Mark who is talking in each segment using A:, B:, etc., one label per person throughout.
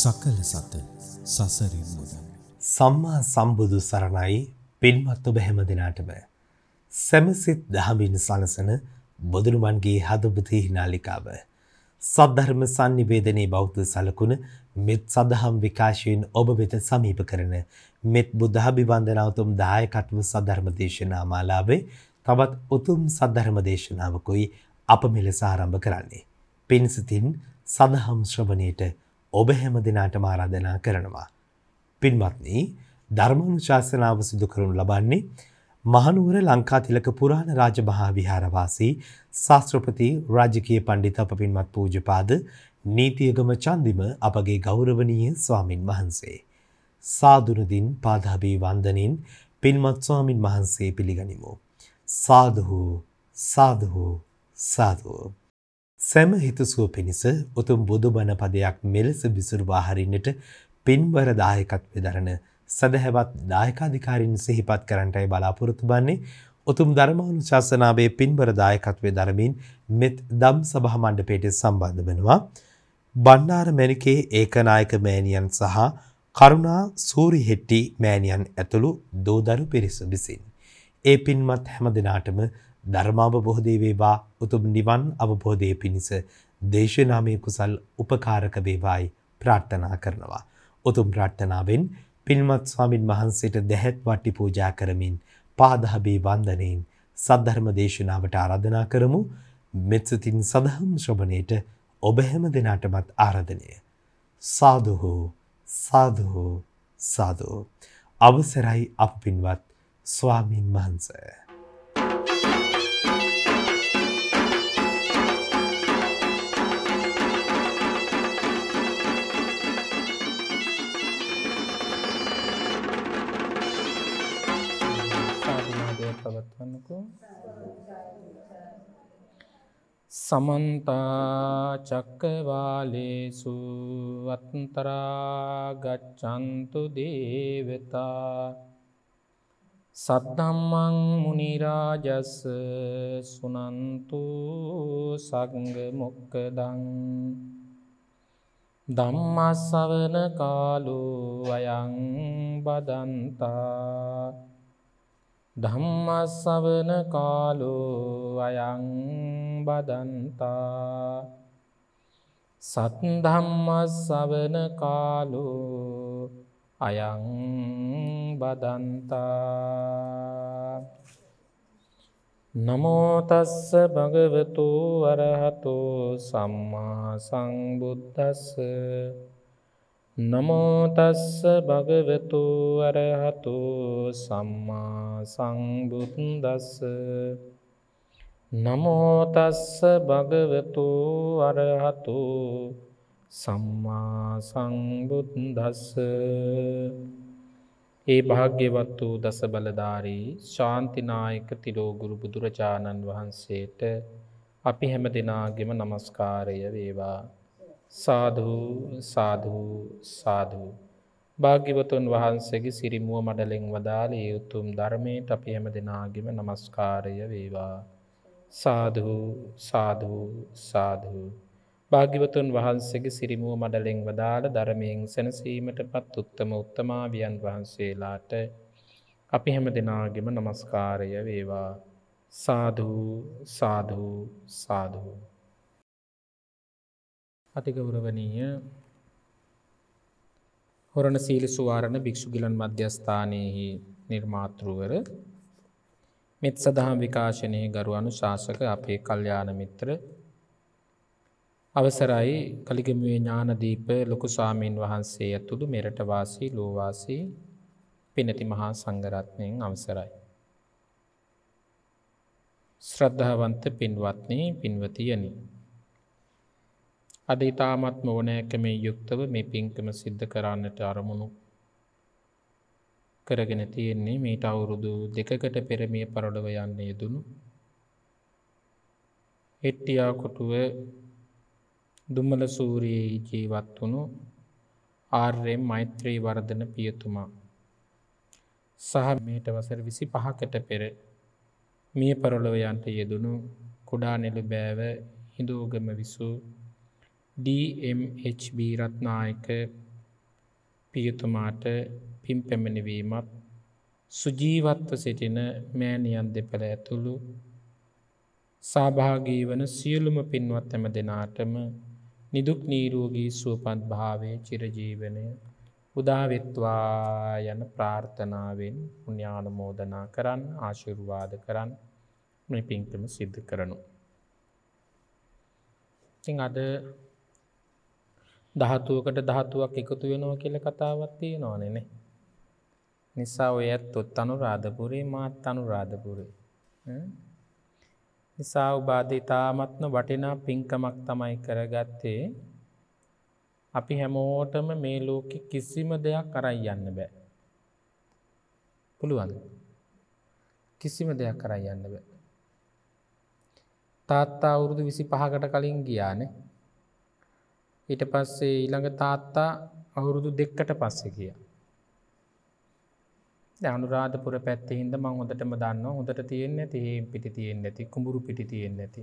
A: සකල සත සසරින් මුදන්. සම්මා සම්බුදු සරණයි පින්වත් ඔබ හැම දිනාටම. සැමසිත් දහමින් සනසන බොදුනුමන්ගේ හදබතෙහි නාලිකාව. සද්ධර්ම sannivedanaya බෞද්ධ සලකුණ මෙත් සදහම් විකාශයෙන් ඔබ වෙත සමීප කරන මෙත් බුද්ධාභිවන්දනාතුම් දායකත්ව සද්ධර්ම දේශනා මාලාවේ තවත් උතුම් සද්ධර්ම දේශනාවකුයි අප මෙලෙස ආරම්භ කරන්නේ. පින්සිතින් සදහම් ශ්‍රවණයට ඔබ හැම දෙනාටම ආරාධනා කරනවා. පින්වත්නි ධර්මානුශාසනාව සිදු කරනු ලබන්නේ මහනුවර ලංකාතිලක පුරාණ රාජභා විහාරවාසී ශාස්ත්‍රපති රාජකීය පණ්ඩිත අප පින්වත් පූජ්‍යපාද නීතියගම චන්දිම අපගේ ගෞරවනීය ස්වාමින් වහන්සේ. සාදුරදින් පාදාභී වන්දනින් පින්වත් ස්වාමින් වහන්සේ පිළිගනිමු. සාදුහු සාදුහු සාදුහු සැම හිතසුව පිණිස උතුම් බුදු බණ පදයක් මෙලෙස විසුරුවා හරින්නට පින්වර දායකත්වය දරන සදහැවත් දායකාධිකාරීන් සිහිපත් කරන්ටයි බලාපොරොත්තු වන්නේ උතුම් ධර්මානු ශාසනාවේ පින්වර දායකත්වය දරමින් මෙත් දම් සභහ මණ්ඩපේට සම්බන්ධ වෙනවා. බණ්ඩාර මැනිකේ ඒකනායක මෑණියන් සහ කරුණා සූරි හෙට්ටි මෑණියන් ඇතුළු දෝදරු පිරිස විසින්. ඒ පින්මත් හැම දෙනාටම ධර්මාවබෝධය වේවා උතුම් නිවන් අවබෝධය පිණිස දේශනාමය කුසල් උපකාරක වේවායි ප්‍රාර්ථනා කරනවා. උතුම් ප්‍රාර්ථනාවෙන් පින්වත් ස්වාමින් වහන්සේට දැහැත් වට්ටි පූජා කරමින් පාදහබේ වන්දනයෙන් සද්ධර්ම දේශනාවට ආරාධනා කරමු. මෙත්සිතින් සදහම් ශ්‍රවණයට ඔබ හැම දිනාටමත් ආරාධනය. සාදු හෝ සාදු හෝ සාදු. අවසරයි අප පින්වත් ස්වාමින් වහන්සේ.
B: පවත්වන්නකෝ සමන්ත චක්කවාලේසු අත්තරා ගච්ඡන්තු දේවතා සද්දම්මං මුනි රාජස් සුනන්තු සංඝ මොක්කදං ධම්මස්සවන කාලෝ අයං බදන්තා ධම්මස්සවන කාලෝ අයං බදන්තා සත් ධම්මස්සවන කාලෝ අයං බදන්තා නමෝතස්ස භගවතු වරහතෝ සම්මා සංබුද්ධස්ස නමෝතස්ස භගවතු අරහතු සම්මා සංබුද්දස්ස නමෝතස්ස භගවතු අරහතු සම්මා සංබුද්දස්ස ඒ භාග්‍යවත් වූ දස බලධාරී ශාන්තිනායක තිරෝගුරු බුදුරජාණන් වහන්සේට අපි හැම දෙනාගෙම නමස්කාරය වේවා සාධූ සාධූ සාධූ. භාග්‍යවතුන් වහන්සේගේ සිරිමුව මඩලෙෙන් වදාළ යුතුම් ධර්මයට අපි හැම දෙනාගිම නමස්කාරය වේවා. සාධූ සාධූ සාධූ. භාග්‍යවතුන් වහන්සේගේ සිරිමුව මඩලෙෙන් වදාළ ධර්මයෙන් සැනසීමට පත් උත්තම උත්තමාවියන් වහන්සේලාට අපි හැම දෙනාගෙම නමස්කාරය වේවා. සාධූ සාධූ සාධූ. අතිගෞරවනීය හොරණ සීල සුවාරණ භික්ෂුගිලන් මධ්‍යස්ථානයෙහි නිර්මාතෘවර මෙත් සදහම් විකාශනයේ ගරු අනුශාසක අපේ කල්යාණ මිත්‍ර අවසරයි කලිගමුවේ ඥානදීප ලොකු ස්වාමීන් වහන්සේ ඇතුළු මෙරට වාසී ලෝවාසී පිනති මහා සංඝරත්නයෙන් අවසරයි ශ්‍රද්ධාවන්ත පින්වත්නි පින්වතියනි අද ඉතාමත් මෝනෑකමේ යුක්තව මේ පින්කම සිද්ධ කරන්නට අරමුණු කරගෙන තියෙන්නේ මීට අවුරුදු දෙකකට පෙරමිය පරඩව යන්න යෙදුණු හෙට්ටියාකොටුව දුම්මල සූරයේ ජීවත් වුණු ආර්යෙන් මෛත්‍රී වර්ධන පියතුමා සහ මේට වසර විසි පහකට පෙර මිය පරොලොවයන්ට යෙදුණු කුඩා නෙළු බෑව හිදෝගම විසූ DMHB රත්නායක පියතුමාට පින් පැමිණවීමත් සුජීවත්ව සිටින මෑණියන් දෙපළ ඇතුළු සභාගී වන සියලුම පින්වත් ඇම දෙනාටම නිදුක් නීරෝගී සුවපත් භාවය චිරජීවනය උදාවෙත්වා යන ප්‍රාර්ථනාවෙන් පුුණ්‍යානමෝදනා කරන්න ආශිරුවාද කරන්න මේ පින්කම සිද්ධ කරනු. ඉතිං අද දහතුවකට දහතුවක් එකතු වෙනවා කියල කතාවත්තිය නොනෙනෙ. නිසා ඔය ඇත්තොත් අනු රාධපුරේ මාත් අනු රාධපුරේ. නිසා උබාධ ඉතාමත්ම වටිනා පින්කමක් තමයි කරගත්තේ අපි හැමෝටම මේ ලෝකෙ කිසිම දෙයක් කරයි යන්න බෑ. පුළුවන් කිසිම දෙයක් කරයි යන්න බෑ. තාත්තා අවුරුදු විසි පහකට කලින් ගියානේ ඊට පස්සේ ඊළඟ තාත්තා අවුරුදු දෙක්කට පස්සෙ කිය. අනුරාධපුර පැත්තිහින්ද මං හොඳටම දන්න හොඳට තියෙන් ඇති ඒම් පිටි තියෙන් ඇති කුඹුරු පිටි තියෙන් ඇති.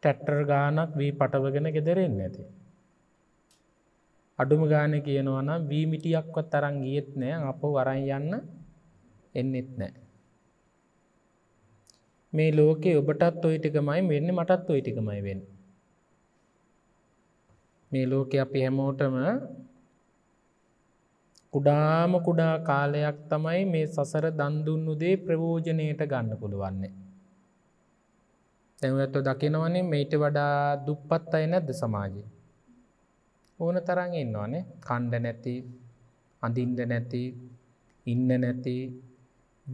B: ටැට්ටර් ගානක් වී පටවගෙන ගෙදරෙන් ඇති. අඩුම ගාන කියනවනම් වී මිටියක්වත් තරන් ගියත් නෑ අප වරන් යන්න එන්නෙත් නෑ. මේ ලෝකේ ඔබටත් ඔයිටිකමයි වෙන්න මටත් ඔයිටිකමයි වෙන්න මේ ලෝක අපි හැමෝටම කුඩාම කුඩා කාලයක් තමයි මේ සසර දන්දුන්නු දේ ප්‍රවෝජනයට ගන්න පුළුවන්නේ. තැවඇත්ව දකිනවනේ මේට වඩා දුප්පත් අය නැද්ද සමාජයේ. ඕන තරන් ඉන්නවානේ කණ්ඩ නැති අඳින්ඩ නැති ඉන්න නැති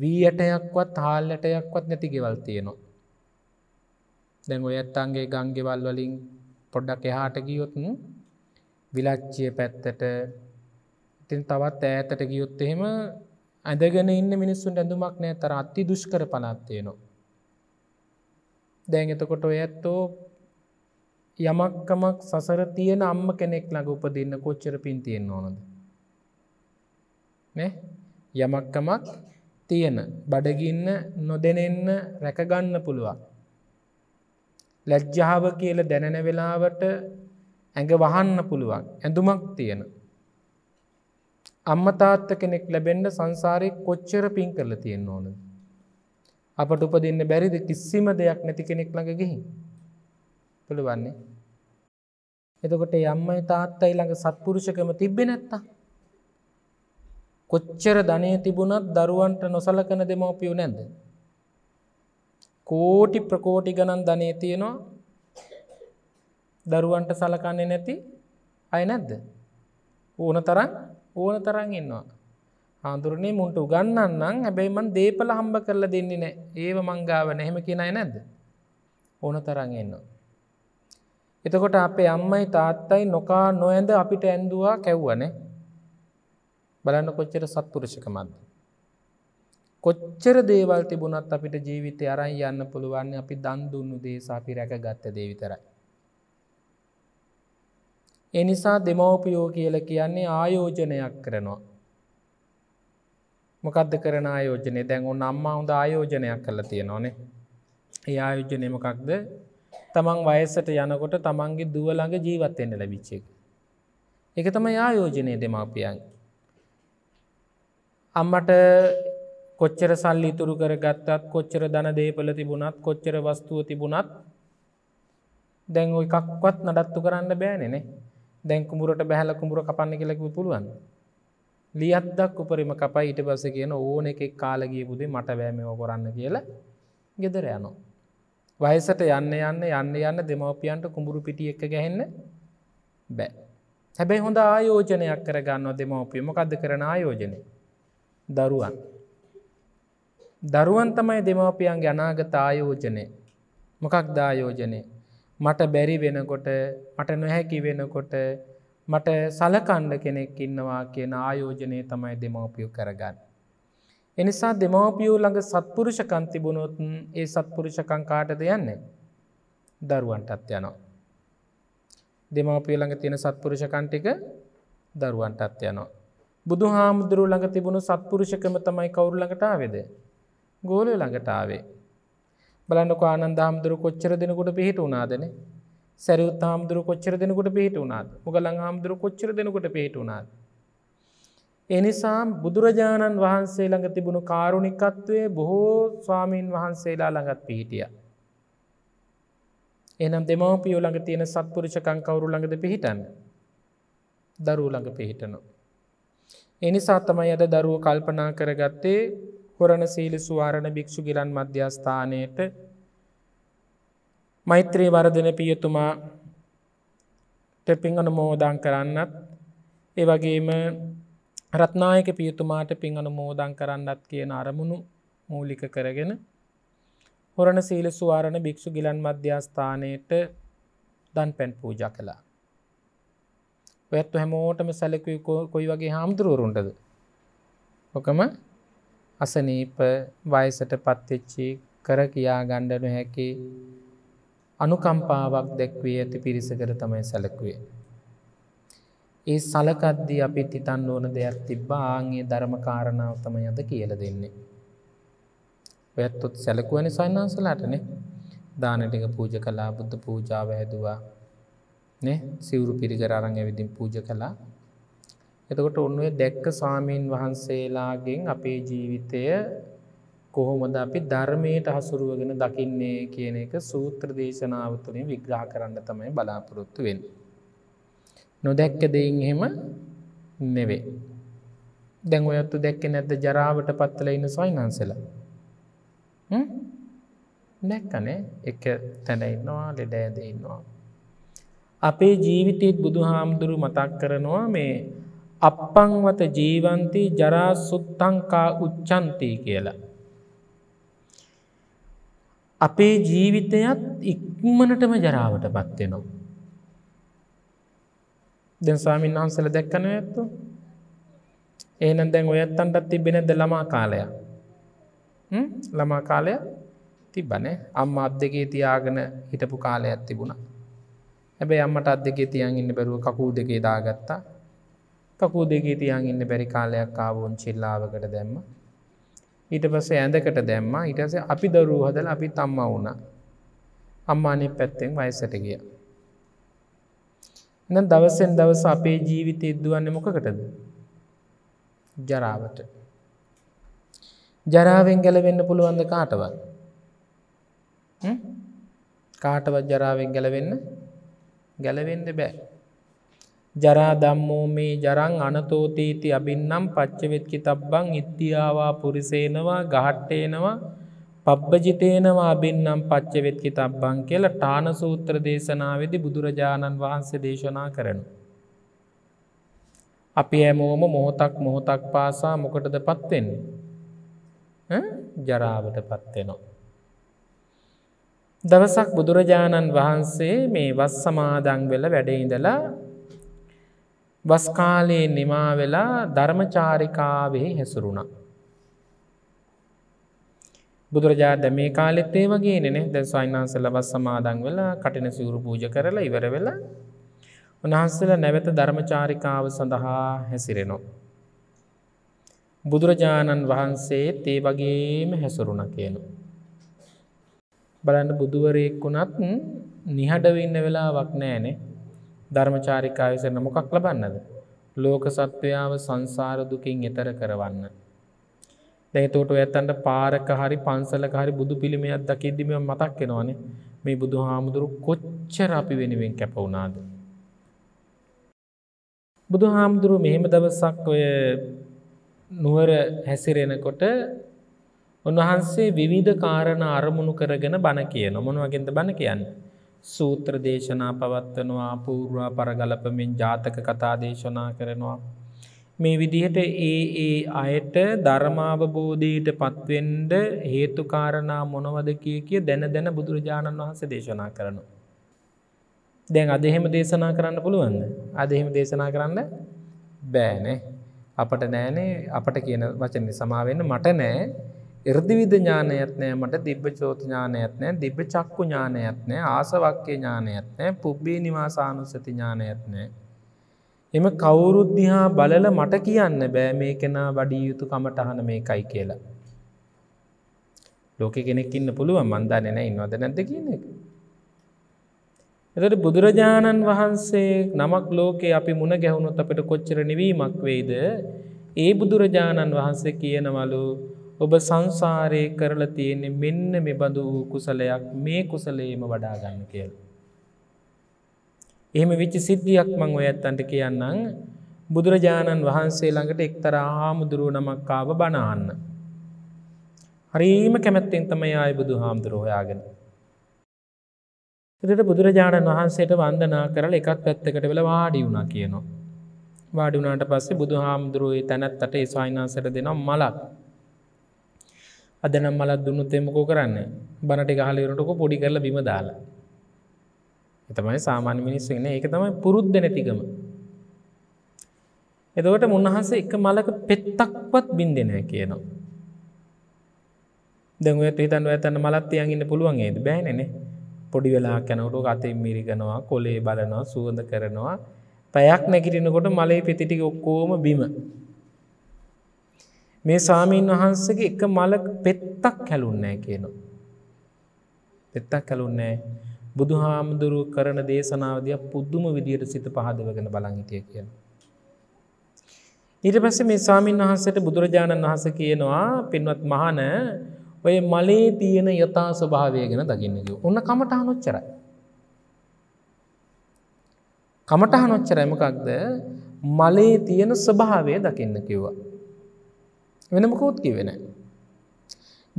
B: වීයටයක්වත් හාල්ලටයක්වත් නැති ගෙවල් තියෙනවා. දැන් ඔයත් අන්ගේ ගංගෙවල් වලින් පොඩ්ඩක් එහාට ගියොත්න විලච්චිය පැත්තට ඉතින් තවත් ඈතට ගියොත් එහෙම ඇදගෙන ඉන්න මිනිස්සුන් ඇඳුමක් නෑ තර අත්ති දුෂ්කර පනත්තියනවා. දැන් එතකොට ඇත්තෝ යමක්කමක් සසර තියෙන අම්ම කෙනෙක් ළඟ උපදින්න කොච්චර පින් තියෙන්න්න ඕනද. යමක්කමක් තියෙන බඩගින්න නොදැනෙන්න රැකගන්න පුළුවන්. ලැජ්ජාව කියල දැනෙන වෙලාවට ඇඟ වහන්න පුළුවන් ඇඳුමක් තියෙන. අම්මතාත්ත කෙනෙක් ලැබෙන්ඩ සංසාරය කොච්චර පින් කරල තියෙන් ඕන. අපට උපදින්න බැරිද කිසිම දෙයක් නැති කෙනෙක් ළඟ ගිහි. පුළුවන්නේ. එතකොට යම්මයි තාත්තයි ළඟ සත්පුරුෂකම තිබ්බෙ නැත්තා. කොච්චර ධනය තිබුණත් දරුවන්ට නොසලකන දෙමෝපියු නැද. කෝටි ප්‍රකෝටි ගණන් ධනය තියෙනවා දරුවන්ට සලකන්නේ නැති අය නැද්ද. ඕන තරන් ඕන තරන් ඉන්නවා. හාදුරනේ මුන්ට උගන්නන්නම් හැබැයිමන් දේපල හම්බ කරල දෙන්නේ නෑ ඒව මංගාව නැහෙම කියනයි නැද්ද. ඕන තරන් එන්නවා. එතකොට අපේ අම්මයි තාත්තයි නොකා නොඇද අපිට ඇන්දවා කැව්වනේ බලන්න කොච්චර සත්තුරෂකමත්ද. කොච්චර දේවල් තිබුණත් අපිට ජීවිතය අරන් යන්න පුළුවන් අපි දන්දුන්නු දේසාපි රැක ගත්ත දේවිතරයි. එනිසා දෙමවපියෝ කියල කියන්නේ ආයෝජනයක් කරනවා. මොකක්ද කරන ආයෝජනය දැන් ඔන්න අම්මා හොඳ ආයෝජනයක් කල තියෙනවානේ. ඒ ආයෝජනය මොකක්ද තමන් වයසට යනකොට තමන්ගේ දුවළඟ ජීවත්වෙන්න ලැබිච්චෙක්. එක තම ආයෝජනය දෙමාපියන්ගේ. අම්මට කොච්චර සල්ලි ඉතුරු කර ගත්තත් කොච්චර දන දේපල තිබුණත් කොච්චර වස්තුව තිබුණත් දැන් ඔයි එකක්වත් නඩත්තු කරන්න බෑනෙනේ දැංකුමුරට බැහල කුඹුර කපන්න කෙලෙකු පුළුවන් ලියත්දක් උපරිම කපයි ඉට බස කියන ඕන එකෙක් කාලගිය පුදි මට බෑමෝ කොරන්න කියලා ගෙදර යනෝ. වයසට යන්න යන්න යන්න යන්න දෙමවපියන්ට කුඹුරු පිටි එක ගැහෙන්න බෑ. හැබැයි හොඳ ආයෝජනයක් කරගන්න දෙමවපියම කද කරන ආයෝජනය දරුවන්. දරුවන් තමයි දෙමාපියන්ගේ අනාගත ආයෝජනය මොකක් දායෝජනය මට බැරි වෙනකොට මට නොහැකි වෙනකොට මට සලකණ්ඩ කෙනෙක් ඉන්නවා කියන ආයෝජනය තමයි දෙමවපියෝ කරගන්න. එනිසා දෙමවපියෝ ළඟ සත්පුරුෂකන් තිබුණොතුන් ඒ සත්පුරුෂකං කාටද යන්නේ දරුවන්ටත් යනවා. දෙමවපිය ළඟ තියෙන සත්පුරුෂකන්ටික දරුවන්ටත් යනවා. බුදු හාමුදුරු ළඟ තිබුණු සත්පුරුෂකම තමයි කවුරුලඟටාවෙද ගෝලය ළඟටාවේ. බලන්නක ආනන්ද හාමුදුරු කොච්චර දෙනකොට පිහිට වුනාදන සැරයුත් හාමුදුරු කොච්චර දෙනකොට පිහිට වුනාද මුගලං හාමුදුරු කොච්චර දෙනකොට පිහිට වුනාද. එනිසා බුදුරජාණන් වහන්සේ ළඟ තිබුණු කාරුණිකත්වය බොහෝ ස්වාමීන් වහන්සේලා ළඟත් පිහිටිය. එනම් දෙමවපියෝ ළඟ තියෙන සත්පුරුෂකං කවරු ළඟද පිහිටන්න. දරූ ළඟ පිහිටනවා. එනිසා තමයි අද දරුව කල්පනා කරගත්තේ කොරණ සීලි සුවාරණ භික්‍ෂු ගිරන් මධ්‍යස්ථානයට මෛත්‍රී වරදන පියතුමා ටෙපිං අනුමෝදං කරන්නත් ඒ වගේම රත්නායක පියතුමාට පින් අනුමෝදං කරන්නත් කියන අරමුණු මූලික කරගෙන හොරණ සීල සුවාරණ භික්‍ෂු ගිලන් මධ්‍යස්ථානයට දන් පැන් පූජ කලා ඔයත් හැමෝටම සැලකු කොයි වගේ හාමුදුරුවරුන්ටද ඕකම අසනීප වයසට පත්වෙච්චි කර කියා ගණ්ඩනු හැකි අනුකම්පාවක් දැක්වී ඇති පිරිසකර තමයි සැලකුවේ. ඒ සලකද්දී අපි තිතන්න ඕන දෙයක් තිබ්බා ආගේ ධර්මකාරණාව තමයි අද කියල දෙන්නේ. ඔයත්තුත් සැලකුවනි සයින්නාසලාටන දානටික පූජ කලා බුද්ධ පූජාව හැදවා සිවරු පිරිකර අරං ඇවිදින් පූජ කලා එතකොට ඔන්නුවේ දැක්ක ස්වාමීන් වහන්සේලාගෙන් අපේ ජීවිතය කොහොමද අපි ධර්මයට හසුරුවගෙන දකින්නේ කියන එක සූත්‍ර දේශනාව තුළින් විග්‍රහ කරන්න තමයි බලාපොරොත්තු වෙන්. නොදැක්ක දෙයින් එහෙම නෙවේ. දැන් ඔයත්තු දැක්ක නැද ජරාවට පත්තල ඉන්න සොයිනන්සල. නැක්කනේ එක තැනඉන්නවා ලෙඩෑදඉන්නවා. අපේ ජීවිතයත් බුදු හාමුදුරු මතක් කරනවා මේ අපපංවත ජීවන්ති ජරා සුත්තංකා උච්චන්තී කියලා. අපේ ජීවිතයත් ඉක්මනටම ජරාවට පත්වෙනවා. දෙස්වාමින් වහන්සල දැක්කන ඇත්තු ඒන දැන් ඔයත්තන්ටත් තිබෙනද ළමා කාලය ළමා කාලය තිබනේ අම්ම අත් දෙකේ තියාගෙන හිටපු කාලයක් තිබුණා හැබැයි අම්මට අත් දෙකේ තියන් ඉන්න බැරුව කකූ දෙකේ දාගත්තා කකු දෙකේ තියන් ඉන්න බැරි කාලයක් ආවෝන් චිල්ලාවකට දැම්ම ඊට පස ඇඳකට දැම්ම ඉටස අපි දරූ හදල අපි තම්ම වුණ අම්මානේ පැත්තෙන් වයසට ගිය එ දවසෙන් දවස අපේ ජීවිත ඉද්දුවන්න මොකකටද ජරාවට ජරාවෙන් ගැලවෙන්න පුළුවන්ද කාටවත් කාටවත් ජරාවෙන් ගැලවෙන්න ගැලවෙන්න බෑ ජරා දම්මෝ මේ ජරං අනතෝතීති අබින්නම් පච්චවෙත්කි තබ්බං ඉත්තියාවා පුරිසේනවා ගහට්ටේනවා පබ්බජිතේනවා අබින්නම් පච්චවෙත්කි තබ්බං කියල ටාන සූත්‍ර දේශනාවදි බුදුරජාණන් වහන්සේ දේශනා කරනු. අපි හැමෝම මොහොතක් මොහොතක් පාසා මොකටද පත්වෙන්නේ ජරාවට පත්වෙනවා. දවසක් බුදුරජාණන් වහන්සේ මේ වස් සමාදං වෙල වැඩඉඳලා වස්කාලයේ නිමා වෙලා ධර්මචාරිකාවේ හැසුරුණා. බුදුරජාද මේ කාලෙත් ඒ වගේ නෙ දැ සයින්හන්සල බස් සමාදන් වෙලා කටින සිවුරු පූජ කරලා ඉවර වෙලා උන්හන්සල නැවත ධර්මචාරිකාව සඳහා හැසිරෙනවා. බුදුරජාණන් වහන්සේ තේ වගේම හැසුරුණ කියනු. බලන්න බුදුවරයෙක් වුණත් නිහඩවෙන්න වෙලාවක් නෑනේ ධර්මචාරිකා විසරන මොකක් ලබන්නද. ලෝක සත්වයාව සංසාරදුකින් එතර කරවන්න. දැතෝට ඇත්තන්ට පාරක හරි පන්සල හරි බුදු පිළිමයක් දකිදදිම මතක් කෙනවාන මේ බුදු හාමුදුරු කොච්චර අපි වෙනුවෙන් කැපවුණාද. බුදු හාමුදුරු මෙහෙම දවසක් ඔය නුවර හැසිරෙනකොට උන්වහන්සේ විවිධ කාරණ අරමුණු කරගෙන බණ කියන මොන වගෙන්ද බණ කියන්න. සූත්‍ර දේශනා පවත්වනවා පූර්වා පරගලපමින් ජාතක කතා දේශනා කරනවා. මේ විදිහට ඒ ඒ අයට ධර්මාවබෝධයට පත්වෙන්ඩ හේතුකාරණා මොනවද කිය කිය දැන දැන බුදුරජාණන් වහන්සේ දේශනා කරනු. දැන් අදහෙම දේශනා කරන්න පුළුවන්ද. අදහෙම දේශනා කරන්න බෑනේ. අපට නෑනේ අපට කියන වචන සමාවෙන්න මට නෑ එර්දිවිද ඥානයත් නෑ මට දිබ්බ චෝත ඥානයත් නෑ දිබ්බ චක්කු ඥානයත් නෑ ආසවක්්‍ය ඥානයත් නෑ පුබ්බී නිවාසානුසති ඥානයත් නෑ. එම කවුරුද්ධිහා බලල මට කියන්න බෑ මේ කෙනා වඩිය යුතු කමටහන මේකයි කියලා. ලෝක කෙනෙක් ඉන්න පුළුව මන්දානන ඉන්නවද නැද කියන එක. එතට බුදුරජාණන් වහන්සේ නමක් ලෝකේ අපි මුණ ගැහුණොත් අපට කොච්චර නිවීමක් වෙයිද ඒ බුදුරජාණන් වහන්සේ කියනවලු ඔබ සංසාරය කරල තියෙන්නේ මෙන්න මෙ බඳු වූ කුසලයක් මේ කුසලේම වඩාගන්න කියල. එහෙම විච්චි සිද්ධියක් මං ඔය ඇත්තන්ට කියන්නම් බුදුරජාණන් වහන්සේ ළඟට එක්තර හාමුදුරුව නමක්කාව බනාන්න. හරීම කැමැත්තෙන් තමයි අය බුදු හාමුදුරෝහයාගෙන. එතට බුදුරජාණන් වහන්සේට වන්දනා කරල එකත් පැත්තකට වෙල වාඩි වුණා කියනවා. වාඩි වුණට පස්සේ බුදු හාමුදුරුවේ තැනැත්තට ඒ ස්වායිනාසර දෙනම් මලක්. අදනම් මලත් දුන්නුත් එමකෝ කරන්න බණට ගහලරටක පොඩි කරල බිම දාලා. එතමයි සාමාන්‍ය මිනිස්සගෙන ඒක තමයි පුරුද්ධ නැතිකම. එදවට මුන්හන්ස එක මලක පෙත්තක්වත් බින්දෙන කියනවා. දැගුවත් හිතන් ඇතන්න මලත්තියන්ගන්න පුළුවන්ගේද බෑනෙනෙ පොඩි වෙලා කැනවට අතේ මිරිගනවා කොලේ බලනවා සුවඳ කරනවා පැයක් නැකිරෙනකොට මලේ පෙතිටි ඔක්කෝම බිම මේ සාමීන් වහන්සගේ එක මලක් පෙත්තක් හැලුන්නෑ කියනවා. පෙත්තක් හැලුන්නෑ බුදු හාමුදුරු කරන දේශනාවදයක් පුද්දුම විදියට සිත පහදවගෙන බලංහිටිය කියන. ඊට පස්ස මේ සාමීන් වහන්සට බුදුරජාණන් වහස කියනවා පින්වත් මහන ඔය මලේ තියෙන යථා ස්වභාවය ගෙන දකින්නද. ඔන්න කමටහනොච්චරයි. කමටහනොච්චරයිමකක්ද මලේ තියෙන ස්වභාවය දකින්න කිව්වා. වෙනමකෝත් කිවෙන.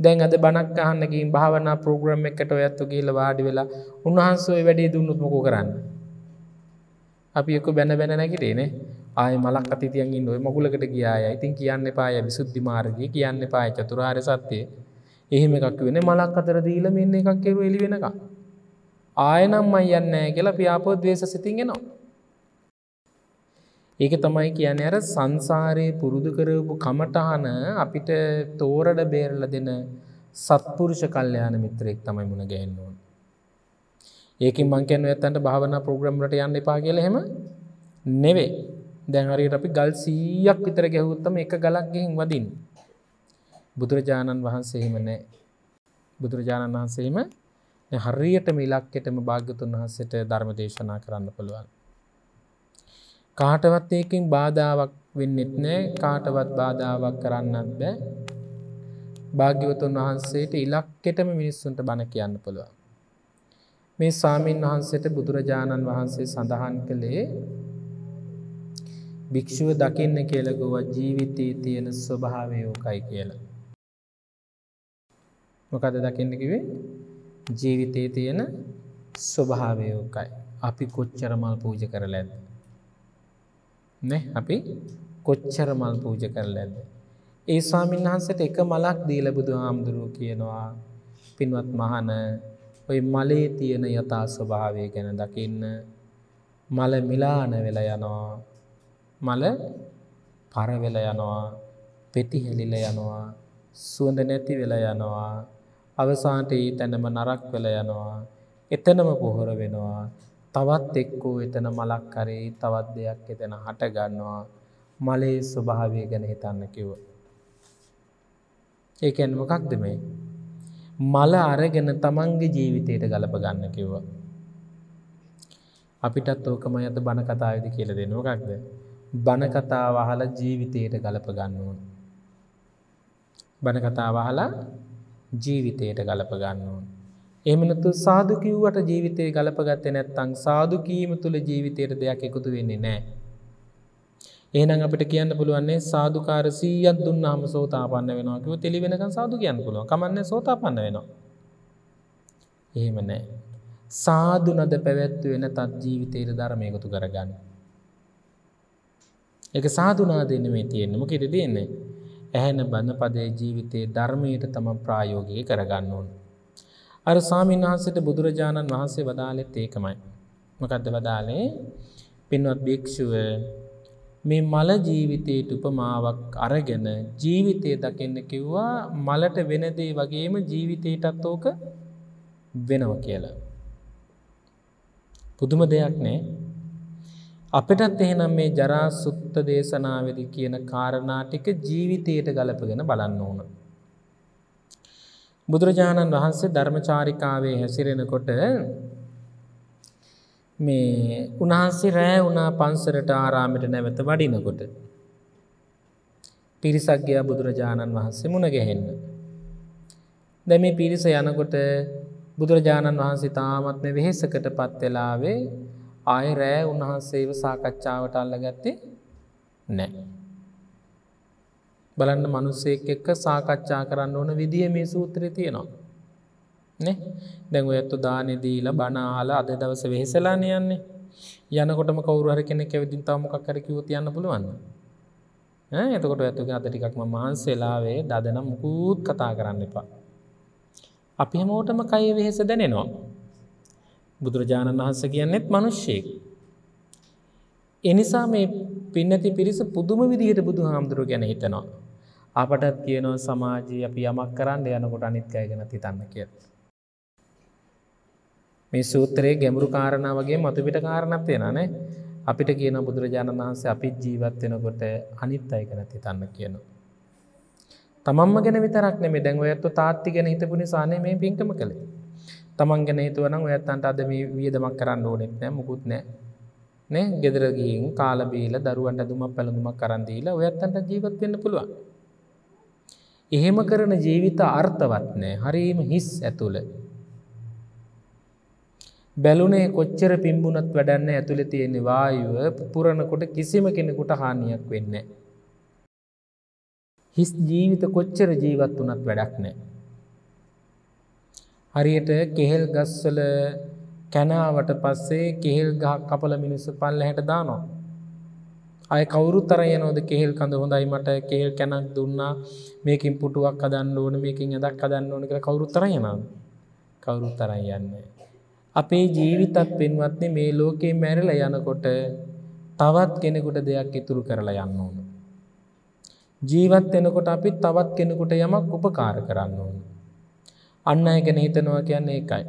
B: දැන් අද බනක් අහන්නකින් භාවනා ප්‍රෝග්‍රම් එකට ඇත්තු කියල වාඩි වෙලා උන්වහන්සේ වැඩේ දුන්නුත්මකු කරන්න. අපි එක බැන බැන නැකිටේනේ ආය මලක් අතිතියන්ගින් නොය මගුලකට ගියාය ඉතින් කියන්න පාය විසුද්ධි මාර්ගය කියන්න පාය චතුරාර් සත්‍යය එහෙම එකක් වෙන මලක් අතර දීල මෙන්න එකක් කෙරු එලි වෙනක ආයනම් අයන්නෑ කියලා පියාපෝ දේශ සිතින්ගෙනවා ඒක තමයි කියන අර සංසාරය පුරුදු කරවපු කමටහන අපිට තෝරඩ බේරල දෙන සත්පුරුෂ කල්්‍යයාන මිත්‍රයෙක් තමයි මුණ ගැන්නුවන්. ඒකින් මංකැන ඇත්තන්ට භාවනා ප්‍රෝග්‍රම්ට යන්න එපා කියල හෙම නෙවේ දැහරිට අපි ගල් සීයක් විතර ගැහුත්තම එක ගලක්ගෙන් වදින්. බුදුරජාණන් වහන්සේම නෑ. බුදුරජාණන් වහන්සේම හරියටම ඉලක්කෙටම භාග්‍යතුන් වහන්සට ධර්ම දේශනා කරන්න පුළුවන්. කාටවත් ඒකින් බාධාවක් වෙන්නෙත් නෑ කාටවත් බාධාවක් කරන්නත් බෑ භාග්‍යවතුන් වහන්සේට ඉලක්කෙටම මිනිස්සුන්ට බණ කියන්න පුළුවන්. මේ සාමීන් වහන්සේට බුදුරජාණන් වහන්සේ සඳහන් කළේ භික්‍ෂුව දකින්න කියලගුව ජීවිතයේ තියෙන ස්වභාවයෝකයි කියලා. මොකද දකින්නකිවේ ජීවිතයේ තියෙන ස්වභාවයෝකයි අපි කොච්චරමල් පූජ කරල ඇද. අපි කොච්චර මල් පූජ කරල ඇද. ඒ ස්වාමින් වහන්සට එක මලක් දීලබුදු හාමුදුරුව කියනවා පින්වත් මහන ඔයි මලේ තියෙන යථා ස්වභාවය ගැන දකින්න මල මිලාන වෙලා යනවා මල පරවෙල යනවා පෙටිහෙලිල යනවා සුවඳ නැති වෙලා යනවා අවසාන්ට ඒ තැනම නරක් වෙල යනවා එතනම පොහොර වෙනවා තවත් එක්කෝ එතන මලක් කරේ තවත් දෙයක් එතන හටගන්නවා මලේ ස්වභාවය ගැන හිතන්න කිව. ඒකැන් මොකක්ද මේ. මල අරගෙන තමන්ගේ ජීවිතයට ගලප ගන්න කිව්ව. අපිටත් ඕකම ඇත බණ කතාවිද කියල දෙන මොකක්ද. බණකතා වහල ජීවිතයට ගලප ගන්නුවන්. බණකතා වහලා ජීවිතයට ගලප ගන්නුවන්. එමනතු සාධකිව්වට ජීවිතය ගලපගත්ත නැත්තං සාධකීම තුළ ජීවිතයට දෙයක් එකුතු වෙන්නේ නෑ. ඒනම් අපට කියන්න පුළුවන්නේ සාධකාර සීයත් දුන්නාම සෝතාපන්න වෙනකිව තෙලිවෙනක සාදු කියන්න පුළුව කමන්න සෝතාපන්න වෙනවා. එහෙම නෑ. සාධනද පැවැත්ව වෙන තත් ජීවිතයට ධරමයකුතු කරගන්න. එක සාධනා දෙන්නමේ තියෙන්නම කිරි දෙන්නේ. ඇහැන බන්න පදේ ජීවිතයේ ධර්මයට තම ප්‍රායෝගය කරගන්න ඕන්න. අර සාමීන් වහන්සට බුදුරජාණන් වහන්සේ වදාලෙත් ඒකමයි. මකදද වදාලේ පින්වත් භික්‍ෂුව මේ මල ජීවිතයට උපමාවක් අරගෙන ජීවිතය දකින්න කිව්වා මලට වෙනදේ වගේම ජීවිතයටත් ඕක වෙනව කියලා. පුදුම දෙයක් නෑ අපිටත් එහෙනම් මේ ජරා සුත්ත දේශනාවදි කියන කාරණාටික ජීවිතයට ගලපගෙන බලන්න ඕන. බුදුරජාණන් වහන්සේ ධර්මචාරිකාවේ හැසිරෙනකොට මේ උනාහන්සේ රෑ උනා පන්සරට ආරාමිට නැවත වඩිනකොට. පිරිසක්ගයා බුදුරජාණන් වහන්සේ මුණ ගැහෙන්න. දැම පිරිස යනකොට බුදුරජාණන් වහන්සේ තාමත්ම වෙහෙසකට පත් වෙලාවේ ආය රෑ උන්වහන්සේව සාකච්ඡාවට අල්ලගත්තේ නෑ. බලන්න මනුස්සෙක් එක්ක සාකච්ඡා කරන්න ඕන විදිහ මේ සූත්‍රය තියෙනවා. දැන් ඇත්තු දානෙදීල බනාහලා අද දවස වෙහෙසලාන යන්නේ යනකොටම කවරුහර කෙනෙ කැවිදිින් තවමක් කරකිවූ තියන්න පුළුවන්න. එතකොට ඇතුක අද ටිකක්ම මහන්සේලාවේ දදනම් මුකූත් කතා කරන්න එපා. අපි හැමෝටම කය වෙහෙස දැනෙනවා. බුදුරජාණන් වහන්ස කියන්නෙත් මනුෂ්‍යයෙක්. එනිසා මේ පින්නති පිරිස පුදුම විදිහයට බුදු හාමුදුරුව ගැන හිතනවා. අපටත් කියනව සමාජයේ අපි යමක් කරන්න යනකොට අනිත්කය ගැන හිතන්න කිය. මේ සූත්‍රයේ ගැඹුරු කාරණා වගේ මතුපිට කාරණක් තියෙන නෑ අපිට කියන බුදුරජාණන් වහන්සේ අපිත් ජීවත් වෙනකොට අනිත් අය ගැන හිතන්න කියනවා. තමන්ම ගැන විතරක් නෙමේ දැන් ඔයත් තාත්ති ගැන හිතපු නිසානේ මේ පින්කම කළේ. තමන් ගැන හිතුවනම් ඔයත්තන්ට අද මේ වියදමක් කරන්න ඕනෙත් නෑ මුකුත් නෑ නෑ ගෙදරගින් කාලබීල දරුවන්ට දුමක් පැළඳුමක් කරන්දීලා ඔයත්තන්ට ජීවත් වෙන්න පුළුවන්. එහෙම කරන ජීවිත අර්ථවත් නෑ හරීම හිස් ඇතුළ. බැලුනේ කොච්චර පිම්බුණත් වැඩන්න ඇතුළ තියෙන වායුව පුරණකොට කිසිම කෙනෙකුට හානියක් වෙන්න. හිස් ජීවිත කොච්චර ජීවත් වනත් වැඩක් නෑ. හරියට කෙහෙල් ගස්වල කැනාවට පස්සේ කෙහෙල් ගහ කපල මිනිස්සු පල්ල හැට දානවා. අය කවුරුත්තර යනෝද කෙහෙල් කඳ හොඳයි මට කෙල් කැනක් දුන්නා මේකින් පුටුවක් අදන්න ඕන මේකින් ඇදක් අදන්න ඕන කළ කවුරුත්තර යනම් කවුරුත්තර යන්න. අපේ ජීවිතත් පෙන්වත්න්නේ මේ ලෝකයේ මැරල යනකොට තවත් කෙනෙකුට දෙයක් ඉතුරු කරලා යන්න ඕන. ජීවත් එනකොට අපි තවත් කෙනෙකුට යමක් උපකාර කරන්න ඕන. අන්න ගැන හිතනවා කියන්නේ එකයි.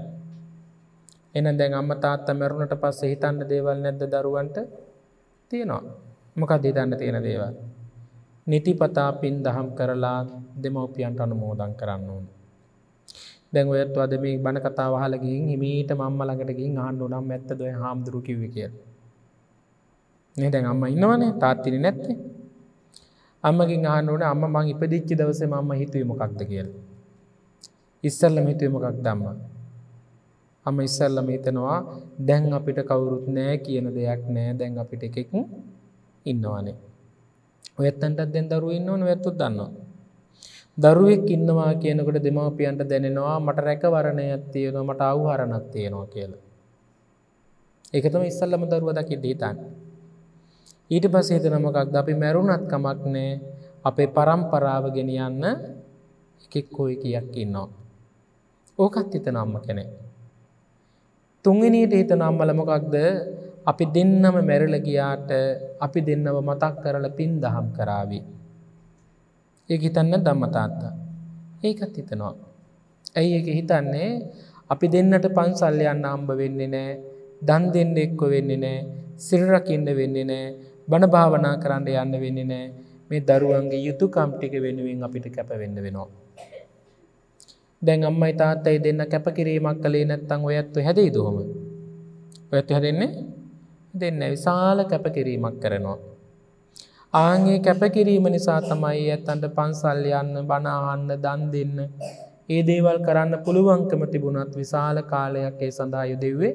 B: එන දැන් අම්ම තාත්තා මැරුණට පස්සේ හිතන්න දේවල් නැද්ද දරුවන්ට තියෙනවා. මොකක් දෙතන්න තියෙන දේවල්. නිතිපතා පින් දහම් කරලා දෙමවපියන්ට අනුමෝදන් කරන්න ඕන. දැන් ඔයත් අද මේ බණ කතා වහලගින් හිමීට මම්ම ළඟටගින් ආණ්ඩු නම් ඇත්ත දොය හාමුදුරු කිව්ව කිය. නදැන් අම්ම ඉන්නවනේ තාත්තින නැත්තේ. අම්මගින් ආනුවන අම්ම මං ඉපදිච්චි දවසේ මම්ම හිතුවීමකක්ද කියල. ඉස්සල්ලම හිතුවීමකක් දම්ම. අම ඉස්සල්ලම හිතනවා දැන් අපිට කවුරුත් නෑ කියන දෙයක් නෑ දැන් අපිට එකෙකු ඉන්නවානේ. ඔයත්තන්ටත් දැන් දරුව ඉන්නවන ඇත්තුත් දන්නවා. දරුවෙක් ඉන්නවා කියනකට දෙමවපියන්ට දැනෙනවා මට රැකවරණයක් තියෙනවා මට අවු හරණක් තියෙනවා කියලා. එකතම ඉස්සල්ලම දරුව දකි දීතන්. ඊට පසේද නමකක්ද අපි මැරුණත් කමක් නෑ අපේ පරම්පරාව ගෙනියන්න එකෙක් කොයි කියක් ඉන්නවා. ඕකත් හිත නම්ම කෙනෙ. තුන්ගනිට හිත නම්මලමකක්ද අපි දෙන්නම මැරලගියාට අපි දෙන්නව මතක් කරල පින් දහම් කරාවි. ඒ හිතන්න දම්මතාත්තා. ඒකත් හිතනවා. ඇයි එක හිතන්නේ අපි දෙන්නට පන්සල්ල යන්න අම්බ වෙන්නේ නෑ දන් දෙන්න එක්කො වෙන්නේ නෑ සිරරකින්න වෙන්නේ නෑ බණ භාවනා කරන්න යන්න වෙන්නේ නෑ මේ දරුවන්ගේ යුතුකම් ටික වෙනුවෙන් අපිට කැපවෙන්න වෙනවා. දැන් අම්මයි තාත්තයි දෙන්න කැපකිරීමක් කලේ නැත්තං ඔයත්තු හැදේ දොහොම. ඔයත්තු හැදෙන්නේ දෙන්න විශාල කැපකිරීමක් කරනවා. ආගේ කැපකිරීම නිසා තමයි ඇත්තන්ට පන්සල් යන්න බනාහන්න දන් දෙන්න. ඒ දේවල් කරන්න පුළුවන්කම තිබුණත් විශාල කාලයක් ඒ සඳහා යුදෙව්වේ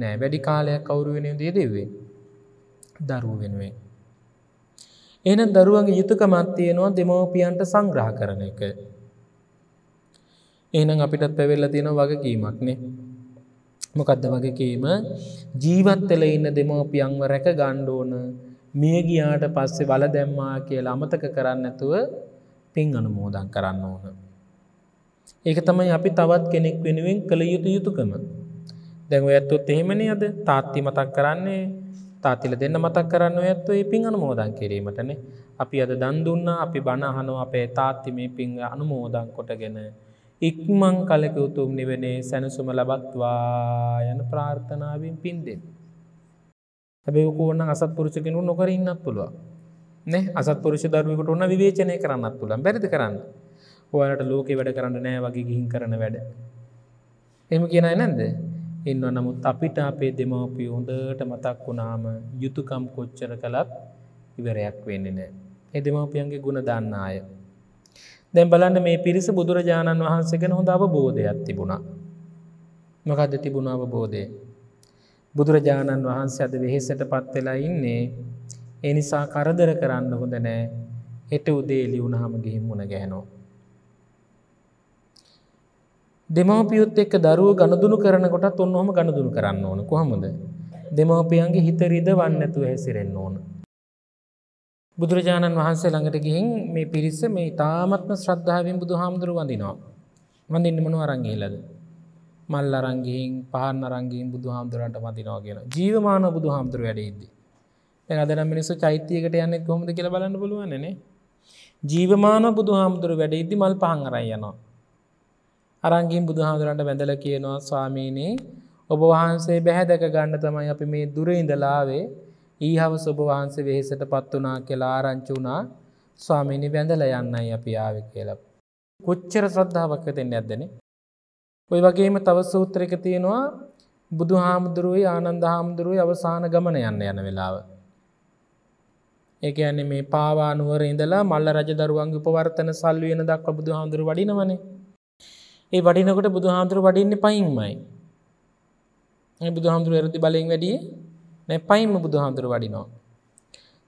B: නෑ වැඩි කාලයක් කවුරුවෙන යුදේ දෙවේ. දරුව වෙනුවේ. එන දරුවගේ යුතුකමත් තියෙනවා දෙමෝපියන්ට සංග්‍රහ කරන එක. එනම් අපිටත් පැවෙල්ල තියෙන වගකීමක්නේ මොකක්ද වගකේම ජීවත්තල ඉන්න දෙමෝපියන්ව රැක ගණ්ඩෝන මිය ගියාට පස්සේ වල දැම්මා කියලා අමතක කරන්න ඇතුව පින් අනුමෝදන් කරන්න ඕන. ඒක තමයි අපි තවත් කෙනෙක් වෙනුවෙන් කළ යුතු යුතුකම. දැව ඇත්තුත් එහෙමනි අද තාත්ති මතක් කරන්නේ තාතිල දෙන්න මතක් කරන්න ඇත්තු ඒ පින් අනුමෝදන් කිරීමටනේ අපි අද දන්දුන්න අපි බණහනෝ අපේ තාත්ති මේ පින් අනුමෝදන් කොටගෙන ඉක්මං කලක උතුම් නිවනේ සැනසුම ලබත්වා යන ප්‍රාර්ථනාවෙන් පින්දෙන්. හැබැ කෝන අසත්පුරුෂකෙනු නොකර ඉන්නත් පුළුව. නෑ අසත්පුරුෂ ධර්මකට ඔන්න විවේචනය කරන්නත් තුළන් බැරිද කරන්න. ඔයාලට ලෝකෙ වැඩ කරන්න නෑ වගේ ගිහින් කරන වැඩ. එම කියනයි නැන්ද. එන්න නමුත් අපිට අපේ දෙමවපිය හොඳට මතක් වුණාම යුතුකම් කොච්චර කළත් ඉවරයක් වෙන්නේ නෑ. එ දෙමවපියන්ගේ ගුණ දන්න අය. දැම් බලන්න මේ පිරිස බුදුරජාණන් වහන්සේගෙන හොඳ අවබෝධයක් තිබුණා. මකද තිබුණ අවබෝධය. බුදුරජාණන් වහන්සේ අද වෙහෙසට පත්වෙලා ඉන්නේ එනිසා කරදර කරන්න හොඳ නෑ එට උදේලි වුණහම ගිහිම් වුණ ගැනෝ. දෙමවපියුත් එක් දරුව ගණදුනු කරනකොටත් ඔන්නොහම ගණදුනු කරන්න ඕන කොහොමද. දෙමවපියන්ගේ හිතරිද වන්නැතුව හැසිරෙන්න්න ඕන. බුදුරජාණන් වහන්සේ ළඟට ගිහින් මේ පිරිස මේ තාමත්ම ශ්‍රද්ධාවෙන් බුදු හාමුදුරු වඳිනවා. වඳින්න මොනව අරන් ගිහිල්ලාද? මල් අරන් ගිහින් පහන් අරන් ගිහින් බුදු හාමුදුරන්ට වඳිනවා කියන. ජීවමානව බුදු හාමුදුරු වැඩ ඉද්දි. දැන් අද නම් මිනිස්සු චෛත්‍යයකට යන්නේ කොහොමද කියලා බලන්න පුළුවන් නේ. ජීවමානව බුදු හාමුදුරු වැඩ ඉද්දි මල් පහන් අරන් යනවා. අරංගින් බුදුහාදුරන්ට වැඳල කියනවා ස්වාමීනී ඔබ වහන්සේ බැහැදක ගන්න තමයි අපි මේ දුර ඉඳලාවේ ඊහව සුභවහන්ස වෙහෙසට පත් වනා කෙලා රංචුනා ස්වාමිනි බැඳල යන්නයි අපි ආව කියලා. කොච්චර ශ්‍රද්ධාවක්ක දෙන්න ඇදනෙ. ඔය වගේම තව සූත්‍රක තියෙනවා බුදු හාමුදුරුවයි ආනන්ද හාමුදුරුවයි අවසාන ගමන යන්න යන වෙලාව. ඒක ඇන්නේ මේ පාවානුවර ඉඳලා මල්ල රජ දරුවන්ගේ උපවර්තන සල්ලු වෙන දක්ව බුදු හාමුදුරු වඩිනවනේ. ඒ වඩිනකොට බුදු හාමුදුරු වඩින්නේ පයින්මයි. බුදු හාමුදුරු ඇරදි බලෙන් වැඩියේ පයිම බුදුහාන්දුර වඩිනවා.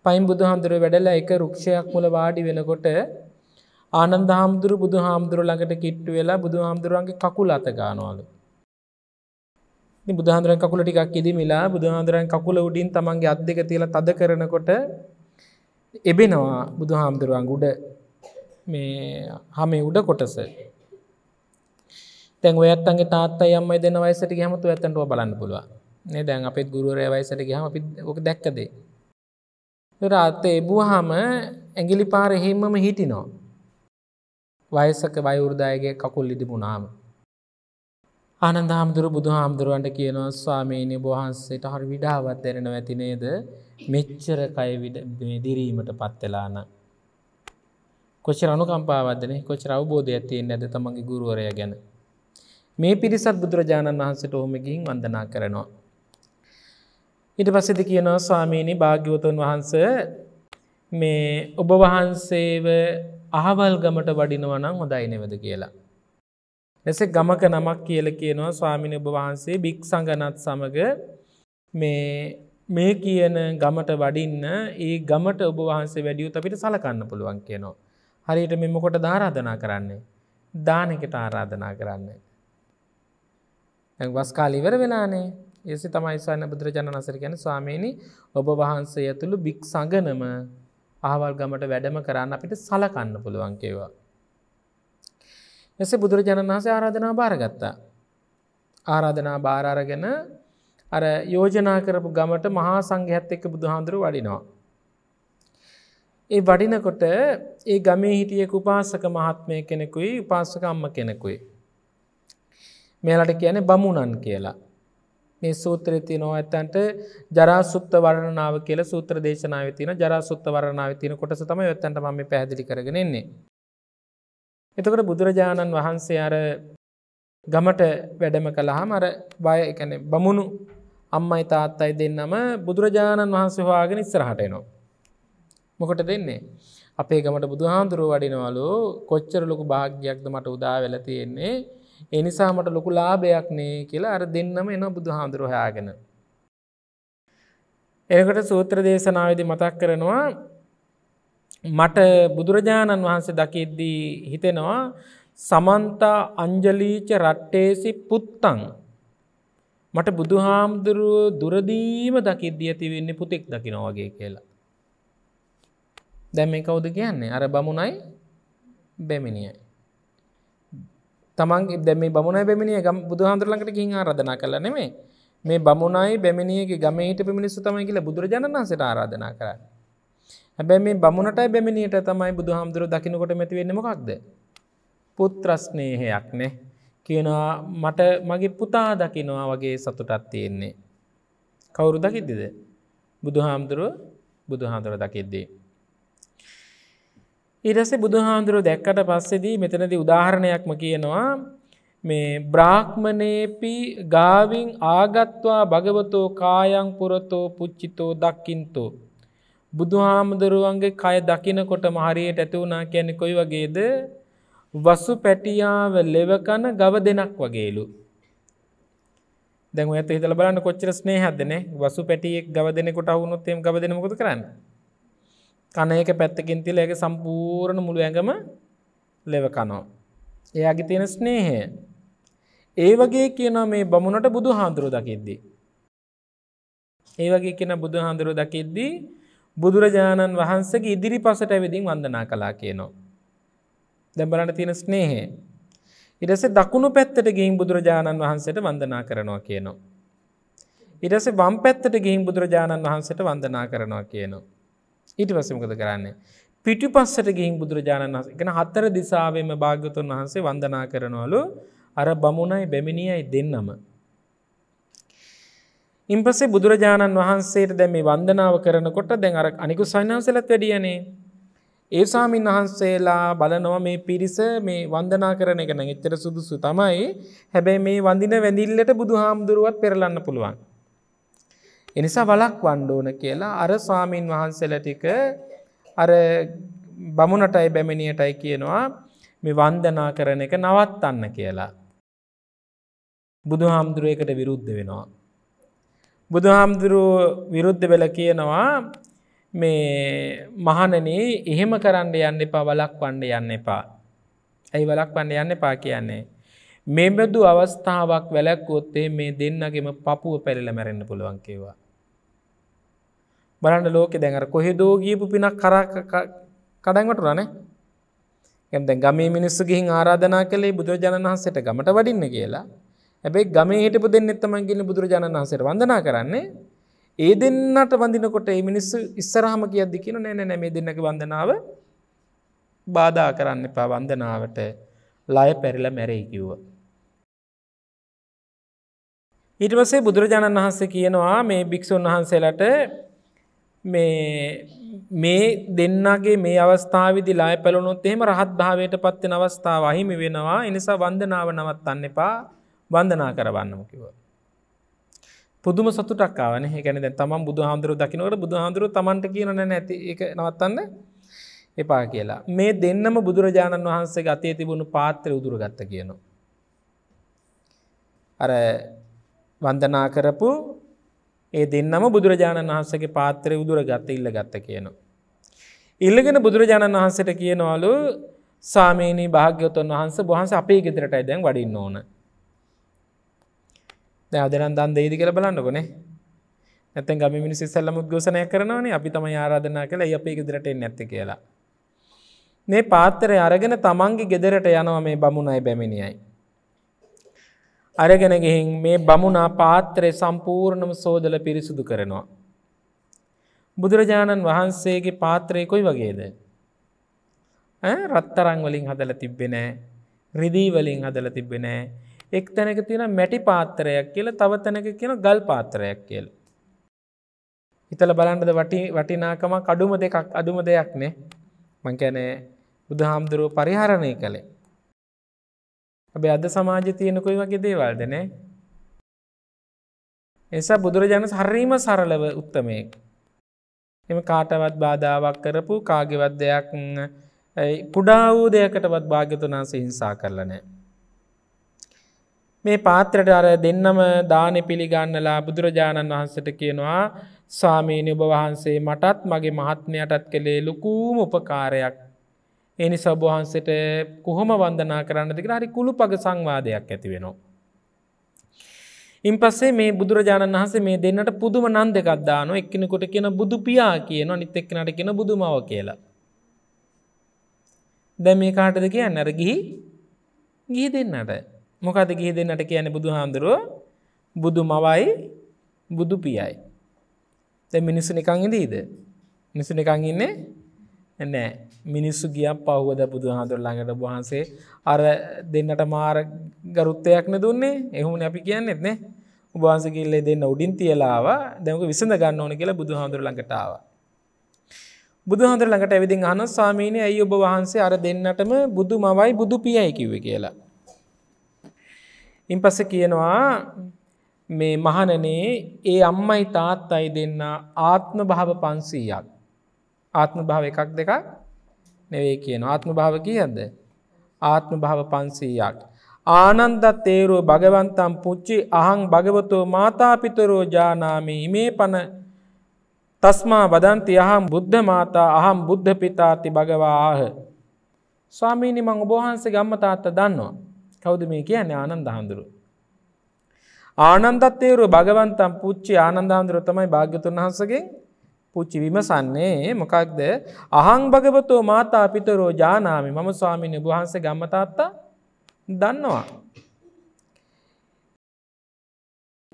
B: පයින් බුදුහාන්දුර වැඩල එක රුක්ෂයක් මුල වාඩි වෙනකොට ආනන්ද හාමුදුරු බුදු හාමුදුරු ළඟට කිට්ටු වෙලා බුදු හාමුදුරුවන්ගේ කකුල අතගානවාලු. බුදුහන්දුරන් කකුල ටිකක් ඉදිමිලා බුදුහාන්දුරන් කකුල උඩින් තමන්ගේ අත් දෙක තියලා තද කරනකොට එබෙනවා බුදු හාමුදුරුවන් උඩ මේ හමේ උඩ කොටස. තැන් ඔයත් අගේ තාත්තයි අම්මයි දෙන වයිසට ගැමතු ඇතැන්ටුව බලන්න පුළුවන්. දැන් අපත් ගුරුවරය වයිසට ගහම අපි ඕක දැක්කදේ. රාත්ත එබුවහම ඇගිලි පාර එහෙම්මම හිටිනෝ. වයසක වයවෘදායගේ කකුල් ඉදිබුණාම. ආනන්ද හාමුදුරු බුදු හාමුදුරුවන්ට කියනවා ස්වාමීනය බහන්සේට හරි විඩාවත් දෙරෙන ඇති නේද මෙච්චර කය දිරීමට පත්වෙලාන. කොච්චර අනුකම්පාවදන කොච්චර අවබෝධය ඇතියෙන් ඇද තමගේ ගුරුවරය ගැන. මේ පිරිසත් බුදුරජාණන් වහන්සට හොමගින් වන්දනා කරනවා. ඉට පස්සෙද කියනවා ස්වාමීණි භාග්‍යවතුන් වහන්ස මේ ඔබ වහන්සේව අහවල් ගමට වඩිනවනම් හොඳයි නෙවද කියලා. එස ගමක නමක් කියල කියනවා ස්වාමිණ ඔබ වහන්සේ භික් සඟනත් සමඟ මේ මේ කියන ගමට වඩින්න ඒ ගමට ඔබ වහන්සේ වැඩියුත් අපිට සලකන්න පුළුවන් කියනවා. හරියට මෙමකොට ධාරාධනා කරන්නේ. දානකට ආරාධනා කරන්න. වස්කාලිවර වෙලානේ ඒසි තමයි සන්න බුදුරජාණන් අසර ගැන ස්වාමේණි ඔබ වහන්සේ ඇතුළු බික් සඟනම ආවල් ගමට වැඩම කරන්න අපිට සලකන්න පුළුවන්කේවා. එස බුදුරජාණන් වහසේ ආරාධනා භාරගත්තා. ආරාධනා භාරාරගෙන අර යෝජනා කරපු ගමට මහා සංඝහත් එක්ක බුදුහාන්දුරු වඩිනවා. ඒ වඩිනකොට ඒ ගමේ හිටිය උපාසක මහත්මය කෙනෙකුයි උපාසකම්ම කෙනෙකුයි. මෙලට කියන බමුණන් කියලා. මේ සූත්‍රය තියනවා ඇත්තන්ට ජරාසුත්ත වරණාව කියල සූත්‍ර දේශනාව තින ජරාසුත්ත වරණාව තින කොටස තම ඇත්තන්ට ම පැදිලි කරගෙනෙන්නේ. එතකට බුදුරජාණන් වහන්සේ අර ගමට වැඩම කළහම අර බය එකන බමුණු අම්මයි තාත්තයි දෙන්නම බුදුරජාණන් වහන්සේ හවාගෙන ඉස්සරහටයනවා. මොකට දෙන්නේ. අපේ ගමට බුදුහාන්දුරුව වඩිනවලු කොච්චර ලොකු භාග්‍යයක්ද මට උදා වෙලතියෙන්නේ එනිසාමට ලොකු ලාභයක් නේ කියලා අර දෙන්නම එන බුදු හාමුදුරහයාගෙන. එකට සූත්‍ර දේශනාවද මතක් කරනවා මට බුදුරජාණන් වහන්සේ දකිද්දී හිතෙනවා සමන්තා අංජලීච රට්ටේසි පුත්තං මට බුදු හාමුදුරුව දුරදීම දකිද්දිය තිවෙන්නේ පුතෙක් දකින වගේ කියලා. දැම මේ කවුද කියන්නේ අර බමුණයි බැමිණියයි. තමන් දැම බමුණ පැමිණිය ගම් බුදුහන්දුරලකට කින් ආරධනා කළ නෙමේ මේ බමුණයි බැමිණියගේ ගමහිට පිමිනිස්සු තමයි කියල බුදුරජාණන්සට ආරාධනා කරන්න. හැබැ මේ බමුණට බැමිණියට තමයි බුදුහාමුදුරු දකිනකොට මැතිවෙන්නමකක්ද. පුත්‍රස්නේහයක් නේ කියනවා මට මගේ පුතා දකිනවා වගේ සතුටත් තියෙන්නේ. කවුරු දකිද්දිද. බුදුහාමුදුරුව බුදුහාන්දුර දකිද්දී. ඉරසේ බුදුහාන්දුරුව දැක්කට පස්සෙදී මෙතනති උදාහරණයක්ම කියනවා මේ බ්‍රාහ්මණයපි ගාවිං ආගත්වා භගවතෝ කායං පුරතෝ පුච්චිතෝ දක්කින්තෝ. බුදුහාමුදුරුවන්ගේ කය දකිනකොට මහරියට ඇතිවුණා කියැනෙ කොයි වගේද වසු පැටියාව ලෙවකන ගව දෙනක් වගේලු. දැන් ඇත හිතල බලන්න කොච්චර ස්නේහදන වසු පැටියෙක් ගව දෙනෙකොට අවුනොත්තෙම ගව දෙනකොද කරන්න. කණයක පැත්තකින් තිල ඇක සම්පූර්ණ මුළු ඇඟම ලෙව කනෝ. එයාගේ තියෙන ස්නේහය. ඒ වගේ කියන මේ බමුණට බුදු හාන්දුරු දකිද්දී. ඒ වගේ කියෙන බුදු හාන්දුරු දකිද්දී බුදුරජාණන් වහන්සගේ ඉදිරි පසට ඇවිදිින් වන්දනා කලා කියනවා. දැබලට තියෙන ස්නේහය. ඉරස දකුණු පැත්තට ගිහින් බුදුරජාණන් වහන්සට වන්දනා කරනවා කියනවා. ඉරස වම් පැත්තට ගිහින් බුදුරජාණන් වහන්සට වන්දනා කරනවා කියනවා. ඊට පස්සේ මොකද කරන්නේ පිටිපස්සට ගිහින් බුදුරජාණන් වහන්සේ කියන හතර දිසාවෙම භාග්‍යවතුන් වහන්සේ වන්දනා කරනවලු අර බමුණයි බැමිණියයි දෙන්නම. ඉන්පස්සේ බුදුරජාණන් වහන්සේට දැන් මේ වන්දනාව කරනකොට දැන් අර අනිකුත් සයන්හන්සලත් වැඩියනේ. ඒ ස්වාමීන් වහන්සේලා බලනවා මේ පිරිස මේ වන්දනා කරන එක නම් එච්චර සුදුසු තමයි. හැබැයි මේ වඳින වැඳිල්ලට බුදුහාමුදුරුවත් පෙරලන්න පුළුවන්. එනිසා වලක් වණ්ඩෝන කියලා අර ස්වාමීන් වහන්සේල ටික අර බමුණටයි බැමිණියටයි කියනවා මේ වන්දනා කරන එක නවත්තන්න කියලා. බුදු හාමුදුරුවකට විරුද්ධ වෙනවා. බුදු හාමුදුරුව විරුද්ධ වෙල කියනවා මේ මහනන එහෙම කරන්න යන්න එපා වලක් වණ්ඩ යන්න එපා. ඇයි වලක් වණ්ඩ යන්න එපා කියන්නේ. මේ බැදු අවස්ථාවක් වැලැක්කොත්තේ මේ දෙන්නගේම පපුුව පැරිල මැරෙන්න්න පුළුවන් කියවා. බලන්න ලෝකෙ දැඟර කොහෙදෝ ගීපු පිනක් කර කඩන්වට රනේ ඇ ගමේ මිනිස්සු ගිහින් ආරාධනා කළේ බුදුරජාණන් වහන්සට ගමට වඩින්න කියලා ඇැබයි ගමේ හිටපු දෙන්න එත්තමන්ගිල බුදුරජාණන් වහන්සට වඳනා කරන්නේ ඒ දෙන්නට වඳනකොට ඒ මිනිස්සු ඉස්සරහම කියද්දි කියන නෑන නැමේ දෙන්නක වඳනාව බාධා කරන්න එපා වන්දනාවට ලය පැරිල මැරෙයි කිව්ව. ඊටවසේ බුදුරජාණන් වහන්සේ කියනවා මේ භික්‍ෂූන් වහන්සේලට මේ දෙන්නගේ මේ අවස්ථාවවිදි ලාය පැළනොත් එහෙම රහත් භාවයට පත්වෙන අවස්ථාව අහිමි වෙනවා එනිසා වන්දනාව නවත් අන්න එපා වන්දනා කරවන්නමකිව. පුදුම සතුටක්කාවන හැන තම බුදු හාමුදුරු දකිනවට බුදු හාමුදුරු තමන්ට කියනන නැති එක නවත්තන්න එපා කියලා. මේ දෙන්නම බුදුරජාණන් වහන්සේ ගතය තිබුණු පාත්‍ර උදුරගත්ත කියනවා. අර වන්දනා කරපු ඒ දෙන්නම බුදුරජාණන් වහන්සගේ පාත්‍රය උදුර ගත්ත ඉල්ල ගත්ත කියනවා. ඉල්ලගෙන බුදුරජාණන් වහන්සට කියනවලු සාමීනී භාග්‍යවතුන් වහන්ස බොහන්ස අපේ ගෙදරටයි දැන් වඩින්න ඕන. දැදරන් දන් දෙේදි කර බලන්නකොනේ ඇතැ ගමි මිනිසි සල්ලම උද්ගෝසනය කරනවන අපි තම ආරාධනා කළ අපේ ගෙදරට නැත්ත කියලා. මේ පාත්තරය අරගෙන තමන්ගේ ගෙදරට යනව මේ බමුණයි බැමිණියයි. අරගෙන ගිහින් මේ බමුණා පාත්‍රය සම්පූර්ණම සෝදල පිරිසුදු කරනවා. බුදුරජාණන් වහන්සේගේ පාත්‍රය කොයි වගේද. රත්තරංවලින් හදල තිබ්බෙනෑ රිදීවලින් හදල තිබෙනෑ එක් තැනක තියෙන මැටි පාත්‍රයක් කියල තව තැනක කියෙන ගල් පාත්‍රයක් කියල. හිතල බලන්නද වටිනාකම කඩුම දෙකක් අඩුම දෙයක් නේ මංකැනේ බුදහාමුදුරුව පරිහරණය කළේ. හැබ අද සමාජ තියෙනකොයි වගේ දේවල්ද නෑ එසා බුදුරජාණන් හරීම සරලව උත්තමයෙක් එම කාටවත් බාධාවක් කරපු කාගෙවත් දෙයක් පුඩා වූ දෙයකටවත් භාගතුනාස හිංසා කරලනෑ මේ පාත්‍රට අර දෙන්නම දානෙ පිළිගන්නලා බුදුරජාණන් වහන්සට කියනවා ස්වාමීනය ඔබ වහන්සේ මටත් මගේ මහත්මයටත් කළේ ලොකූම උපකාරයක් එනි සබහන්සට කොහොම වන්දනා කරන්න දෙක හරි කුළු පග සංවාදයක් ඇති වෙනවා. ඉන් පස්සේ මේ බුදුරජාණන් වහසේ මේ දෙන්නට පුදුම නන් දෙකක්දාන එක්කෙනකොට කියෙන බුදු පියා කියන නිත එක්කනට කියෙන බුදුමාව කියලා. දැ මේ කාටද කියන්න අර ගිහි ගිහි දෙන්නට මොකද ගිහි දෙන්නට කියන බුදු හාමුදුරුව බුදු මවයි බුදු පියයි. දැ මිනිස්සු නිකං ඉදීද මිනිසු නිකං ඉන්නේ නෑ මිනිස්සු ගිය පහුවද බුදුහාදුර ළඟට වහන්සේ අර දෙන්නට මාර ගරුත්තයක්න දුන්නේ එහුම අපි කියන්න එත්නෙ උබහන්සකිල්ලේ දෙන්න උඩින් තියලාව දැක විසඳ ගන්න ඕන කියලා බුදුහාදුර ළඟටාව බුදුහන්දුර ළඟට ඇවිදි අන ස්වාමීනය ඇයි ඔබ වහන්සේ අර දෙන්නටම බුදු මවයි බුදු පියයි කිව්ව කියලා ඉන් පස කියනවා මේ මහනනේ ඒ අම්මයි තාත්තයි දෙන්න ආත්ම භාව පන්සීයක් ආත්ම භාව එකක් දෙකක් නෙවේ කියන ආත්ම භාව කියද ආත්ම භාව පන්සීයක්. ආනන්ද තේරෝ භගවන්තම් පුච්චි අහං භගවතෝ මාතාපිතරෝ ජානාමී මේ පන තස්මා වදන්ති අහම් බුද්ධ මාතා අහම් බුද්ධ පිතාති භගවාහ. ස්වාමීනි මං ඔබහන්සේ ගම්ම තාත්ත දන්නවා. කෞද මේ කියන්නේ ආනන්ද හාන්දුරු. ආනන්දත්තේරු භගවන්තම් පුච්චි ආනන්දාන්දුර තමයි භාග්‍යතුන් වහන්සගේ පුච්චි විමසන්නේ මොකක්ද අහං භගවතෝ මාතා පිතරෝ ජානාමි මම ස්වාමිනය වහන්සේ ගම්මතාත්තා දන්නවා.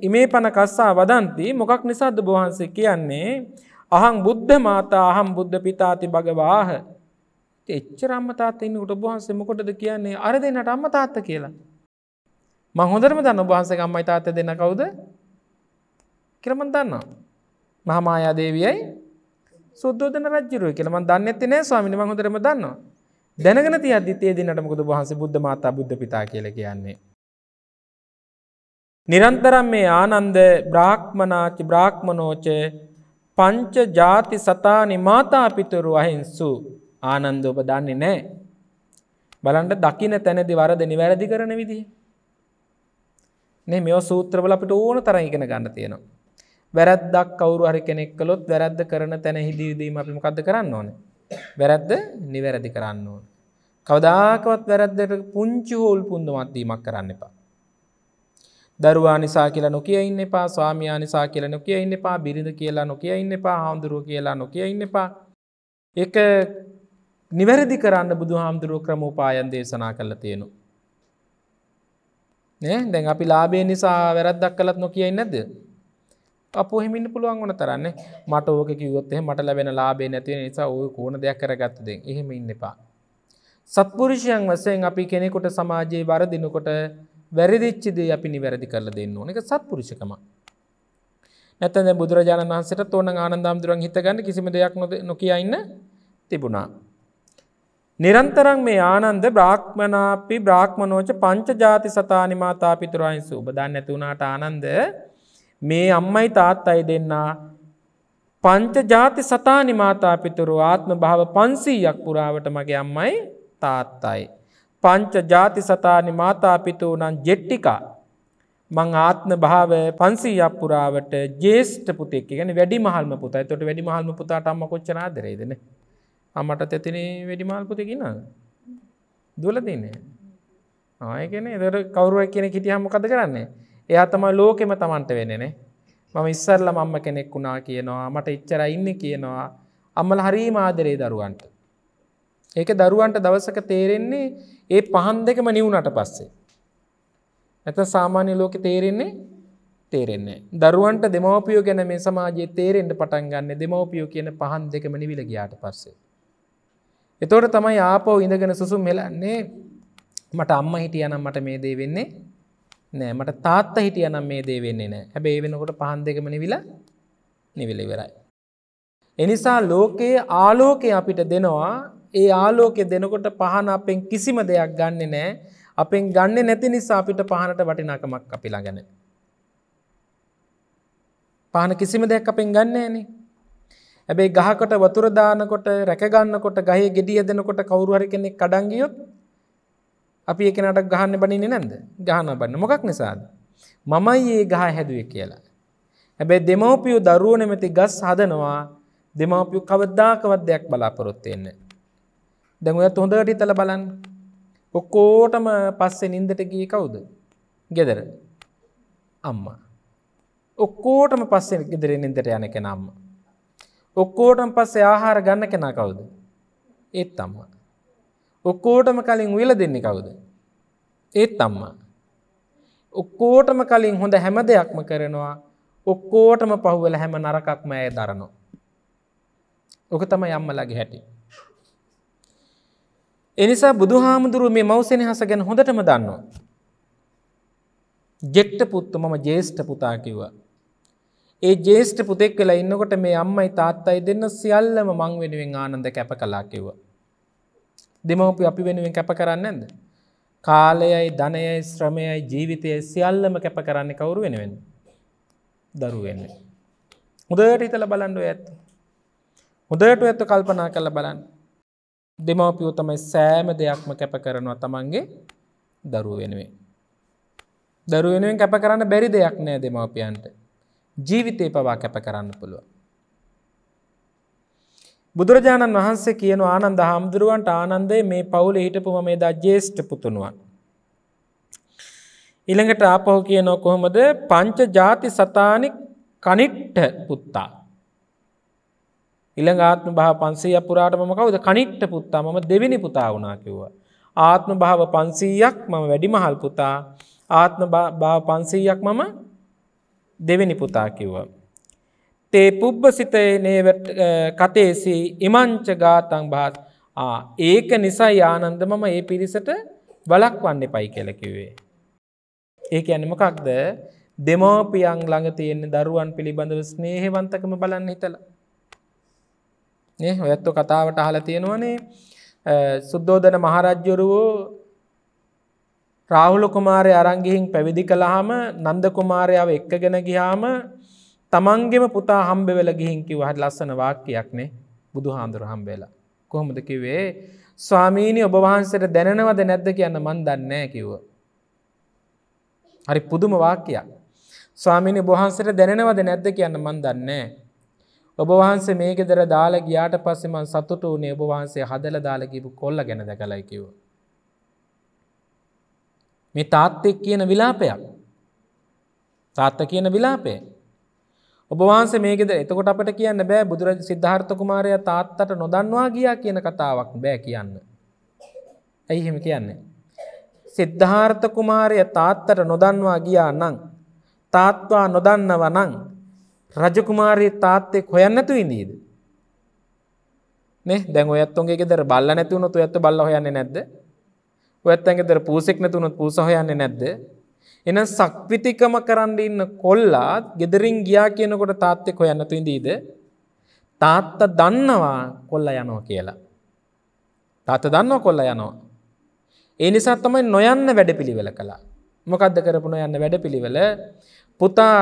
B: ඉමේ පණ කස්සා වදන්ති මොකක් නිසාද බහන්සේ කියන්නේ අහං බුද්ධ මාතා අහම් බුද්ධ පිතාති භගවාහ එච්චර අම්මතාත්තන්න උට බහන්සේ මොකොටද කියන්නේ අර දෙන්නට අම්මතාත්ත කියලා. මං හොඳරම දන්න බහන්සේ ගම්මයි තාත්ත දෙන කවුද? කරමන් දන්නවා. මහමායා දේවියයි සුද්දෝධන රජරුව කියලම දන්නෙත් නෑ ස්වාමිනි මහොදරම දන්නවා. දැනගෙන තිය අධිතේ දිනට මුකද වහන්ස බුද්ධ මතා බුද්ධ පිතා කියල කියන්නේ. නිරන්තරම් මේ ආනන්ද බ්‍රාහ්මනාච බ්‍රාහ්මනෝච පංච ජාති සතානි මාතාපිතුරු අහිංසු ආනන්ද ඔබ දන්නේ නෑ. බලන්ට දකින තැනදි වරද නිවැරදි කරන විදිහ. මෙ මෙෝ සූත්‍රවල අපිට ඕන තරයිගෙන ගන්න තියෙනවා. වැරද්දක් කවරු හරි කෙනෙක් කළොත් වැරද්ද කරන තැන හිදීදීම අපිම කද කරන්න ඕන. වැරද්ද නිවැරදි කරන්න ඕන. කවදාකවත් වැරද්දට පුංචි හෝල් පුන්දුමත්දීමක් කරන්න එපා. දරවා නිසා කියලා නොකිය ඉන්න එපා ස්වාමයා නිසා කියල නොකිය ඉන්න එපා බිරිඳ කියලා නොකිය ඉන්න එපා හාමුදුරුව කියලා නොකිය ඉන්න එපා. එක නිවැරදි කරන්න බුදු හාමුදුරුව ක්‍රමෝපායන් දේශනා කල තියෙනු. නෑ දැන් අපි ලාබේ නිසා වැරද්දක් කලත් නොකිය ඉන්නද. අපොහෙමින්න පුළුවන් වන තරන්න මට ඕක කිවොත්තේ මට ලැබෙන ලාබේ නැතිව නිසා ඔය කෝන දෙයක් කරගත්තදේ එහෙම ඉන්න එපා. සත්පුරුෂයන් වසයෙන් අපි කෙනෙකොට සමාජයේ වරදිනකොට වැරදිච්චිදේ අපි නිවැරදි කරල දෙන්න ඕන එක සත්පුරුෂකම. නැතැ බුදුරජාණන් වන්සට තෝන ආනන්දාම්දුරන් හිතගන්න කිසිම දෙයක් නොද නොකයින්න තිබුණා. නිරන්තරන් මේ ආනන්ද බ්‍රාක්්මනාපි බ්‍රාක්්මනෝච පංච ජාති සතානිමාතා පිතුරයින්සු බදන්න ඇතුුණට ආනන්ද මේ අම්මයි තාත් අයි දෙන්නා පංච ජාති සතානි මාතාපිතුරු ආත්ම භාව පන්සීයක් පුරාවට මගේ අම්මයි තාත්තයි. පංච ජාති සතානි මාතාපිතූ නම් ජෙට්ටිකා. මං ආත්ම භාව පන්සීයක් පුරාවට ජේෂ්ට පුතෙක් ගැන වැඩි මහල්ම පුතයි තොට වැඩි මහල්ම පුතාට අම්ම කොච්චනාදරේදන. අමට තැතින වැඩිමහල් පුතකින්න. දුලදින්නේ. ආයගෙන එදර කවරුවක් කියෙන හිටියහම කද කරන්නේ. එයා තම ලෝකෙම තමන්ට වෙනනේ මම ඉස්සරල මම්ම කෙනෙක් වුණා කියනවා මට ඉච්චර ඉන්න කියනවා අම්මල හරී මාදරේ දරුවන්ට ඒක දරුවන්ට දවසක තේරෙන්නේ ඒ පහන් දෙකම නිවුණට පස්සේ ඇත සාමාන්‍ය ලෝකෙ තේරෙන්නේ තේරෙන්නේ දරුවන්ට දෙමවපියෝ ගැන මේ සමාජයේ තේරෙන්ට පටන් ගන්න දෙමවපියෝ කියන පහන් දෙකම නිවිල ගියාට පස්සේ. එතෝට තමයි ආපෝ ඉඳගෙන සුසුම් හෙලන්නේ මට අම්ම හිටියනම් මට මේ දේ වෙන්නේ නෑ මට තාත්ත හිටිය නම් මේ දේ වෙන්නේ නෑ හැබේ වෙනකොට පහන් දෙකම නිවිල නිවිලි වෙරයි. එනිසා ලෝකයේ ආලෝකය අපිට දෙනවා ඒ ආලෝකෙ දෙනකොට පහන අපෙන් කිසිම දෙයක් ගන්න නෑ අපෙන් ගන්න නැති නිසා අපිට පහනට වටිනාකමක් අපි ළඟන. පහන කිසිම දෙයක් අපෙන් ගන්නේ නේ. ඇබැයි ගහකට වතුරදානකොට රැකගන්නකොට ගහේ ගෙඩිය දෙනකොට කවුරුහරි කෙනෙක් කඩංගියොත් අපි ඒ කෙනට ගහන්න බනින්නේ නැද ගහන බන්න මොකක් නිසාද මමයි ඒ ගහ හැදුවේ කියලා. හැබැයි දෙමවපියු දරුව නැමැති ගස් හදනවා දෙමවපියු කවද්දාකවත් දෙයක් බලාපොරොත්තයෙන්න. දැඟුවත් හොඳට තල බලන් ඔක්කෝටම පස්සේ නින්දට ගිය කවුද ගෙදර අම්මා. ඔක්කෝටම පස්සේ ගෙදර නින්දට යන කෙනම්ම. ඔක්කෝටම පස්සේ ආහාර ගන්න කෙනා කවුද ඒත් අම්මා. ඔක්කෝටම කලින් වෙල දෙන්නේ කවුද. ඒත් අම්මා. ඔක්කෝටම කලින් හොඳ හැම දෙයක්ම කරනවා ඔක්කෝටම පහුවල හැම නරකක්ම ඇය දරනවා. ඕක තම යම්මලගේ හැටි. එනිසා බුදු හාමුදුරුව මේ මවසෙන හස ගැන හොඳටම දන්නවා. ජෙට්ට පුත්තු මම ජේෂ්ඨ පුතා කිව්වා. ඒ ජේෂ්ඨ පුතෙක් වෙලා ඉන්නකොට මේ අම්මයි තාත්තයි දෙන්න සියල්ලම මං වෙනුවෙන් ආනන්ද කැප කලා කිව්වා. දෙමවපිය අපි වෙනුවෙන් කැප කරන්න ඇද. කාලයයි ධනයයි ශ්‍රමයයි ජීවිතය සියල්ලම කැප කරන්න කවුරු වෙනුවෙන් දරුවෙන්න. හොදට හිතල බලන්ඩුව ඇත්. හොදට ඇත්ත කල්පනා කළ බලන්න. දෙමවපියෝ තමයි සෑම දෙයක්ම කැප කරනවා තමන්ගේ දරු වෙනුවේ. දරුවෙනුවෙන් කැප කරන්න බැරි දෙයක් නෑ දෙමවපියන්ට. ජීවිතය පවා කැප කරන්න පුළුවන්. බුදුරජාණන් වහන්සේ කියන ආනන්ද හාමුදුරුවන්ට ආනන්දේ මේ පවුල හිටපුම මේ දා ජේෂ්ඨ පුතුණුවන්. ඉළඟට ආපහු කියනෝ කොහොමද පංච ජාති සතානි කනිට්ට පුත්තා. ඉළඟ ආත්ම භා පන්සේ අපපුරාට මම කවද කනිට්ට පුත්තා මම දෙවිනි පුතා වුණා කිව්වා. ආත්ම භාව පන්සීයක් මම වැඩිමහල් පුතා ආත්ම භාව පන්සීයක් මම දෙවෙනි පුතා කිව්වා. තේ පුබ්බසිතය නේවට කතේසි ඉමංච ගාතං භාත් ඒක නිසා යානන්ද මම ඒ පිරිසට බලක් වන්න පයි කෙලකිවේ. ඒක ඇනමකක්ද දෙමෝපියන් ළඟ තියෙන්නේ දරුවන් පිළිබඳව ස්නේහවන්තකම බලන්න හිතල. ඔයත්තු කතාවට අහල තියෙනවනේ සුද්දෝදන මහරජ්ජොරුවෝ රාහුල කුමාරය අරංගිහින් පැවිදි කළහම නන්ද කුමාරයාව එක්කගෙන ගියාම තමන්ගෙම පුතා හම්බෙවල ගිහින්කිව හට ලස්සන වාක්‍යයක් නේ බුදු හාන්දුර හම්බේලා. කොහොමදකිවේ ස්වාමීණී ඔබවහන්සට දැනවද නැද්ද කියන්න මන් දන්නේ කිව්ව. හරි පුදුම වාකයක්. ස්වාමිනි බොහන්සට දැනවද නැද්ද කියන්න මන් දන්නේ. ඔබවහන්සේ මේක දර දාලා ගියාට පස්සෙමන් සතුට වනේ ඔබවහන්සේ හදල දාලකිපු කොල්ල ගැන දැකලයි කිව. මේ තාත්තෙක් කියන විලාපයක්. තාත්ත කියන විලාපේ ඔබවහන්ස මේකෙද එතකොට අපට කියන්න බෑ බුදුර සිද්ධාර්ථ කුමාරය තාත්තට නොදන්නවා ගියා කියන කතාවක් බෑ කියන්න. ඇයි හෙම කියන්නේ. සිද්ධාර්ථ කුමාරය තාත්තට නොදන්වා ගියා නං. තාත්වා නොදන්නව නං රජකුමාරයේ තාත්තෙක් හොයන්නැතු ඉඳීද. දැන් ඔයත්තුන්ගේ ෙදර බල්ල නැතිවුණු ඇත්තු බල්ල හොයන්නේ නැද්ද. ඔයත්තන්ගෙදර පූසෙක් නැතුුණුත් පූස හොයන්නේ නැද්ද එන සක්විතිකම කරන්න ඉන්න කොල්ලාත් ගෙදරින් ගියා කියනකොට තාත්තෙක් හොයන්නතු ඉදීද. තාත්ත දන්නවා කොල්ල යනෝ කියලා. තාත දන්න කොල්ල යනවා. ඒ නිසා තමයි නොයන්න වැඩ පිළිවෙල කලා. මොකක්ද කරපුන යන්න වැඩ පිළිවෙල පුතා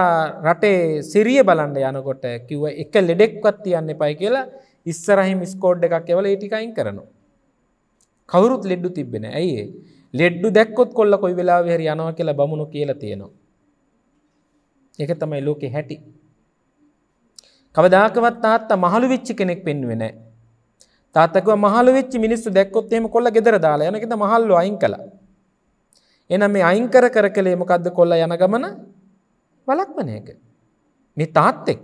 B: රටේ සිරිය බලන්න යනකොට කිව්ව එක ලෙඩෙක්වත් තියන්න පයි කියලා ඉස්සරහිම ස්කෝඩ් එකක් එවල ඒටිකයින් කරනවා. කවුරුත් ලෙඩ්ඩු තිබෙන ඇයිඒ ලෙඩ්ඩු දැක්කොත් කොල්ල කොයි වෙලා හරි යනවා කියලා බමුණු කියල තියෙනවා. එක තමයි ලෝකෙ හැටි. කවදාකවත් තාත්ත මහළු වෙච්චි කෙනෙක් පෙන්වෙන. තාතක මහල වෙච් මිනිස්සු දැක්කොත් එෙම කොල්ල ගෙදර දාලා යනකෙත මහල්ලු අයින් කළ. එනම් මේ අයිංකර කර කළේ මොකක්ද කොල්ල යන ගමන වලක්මනයක. මේ තාත්තෙක්.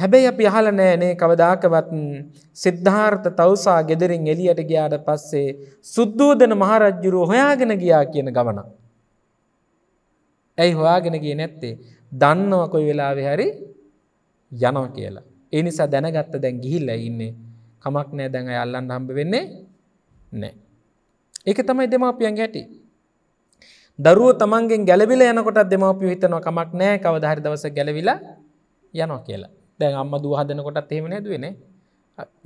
B: හැබැයි අපි අහල නෑනේ කවදාකවත් සිද්ධාර්ථ තවසා ගෙදරින් එලියට ගියාට පස්සේ සුද්දෝදන මහරජ්ජුරුව හොයාගෙන ගියා කියන ගමන. ඇයි හොයාගෙන ගිය නැත්තේ දන්නව කොයි වෙලාවෙ හැරි යනව කියලා. ඒ නිසා දැනගත්ත දැන් ගිහිල්ලා ඉන්නේ කමක් නෑ දැන් අය අල්ලන්න හම්බ වෙන්නේ නෑ. ඒක තමයි දෙමාපියන් ගැටි. දරුව තමන්ගෙන් ගැලවිලා යනකොටත් දෙමාපිය හිතනවා කමක් නෑ කවදාහරි දවසක් ගැලවිලා යනවා කියලා. දැන් අම්ම දුව හදනකොටත් එහෙම නැදුවන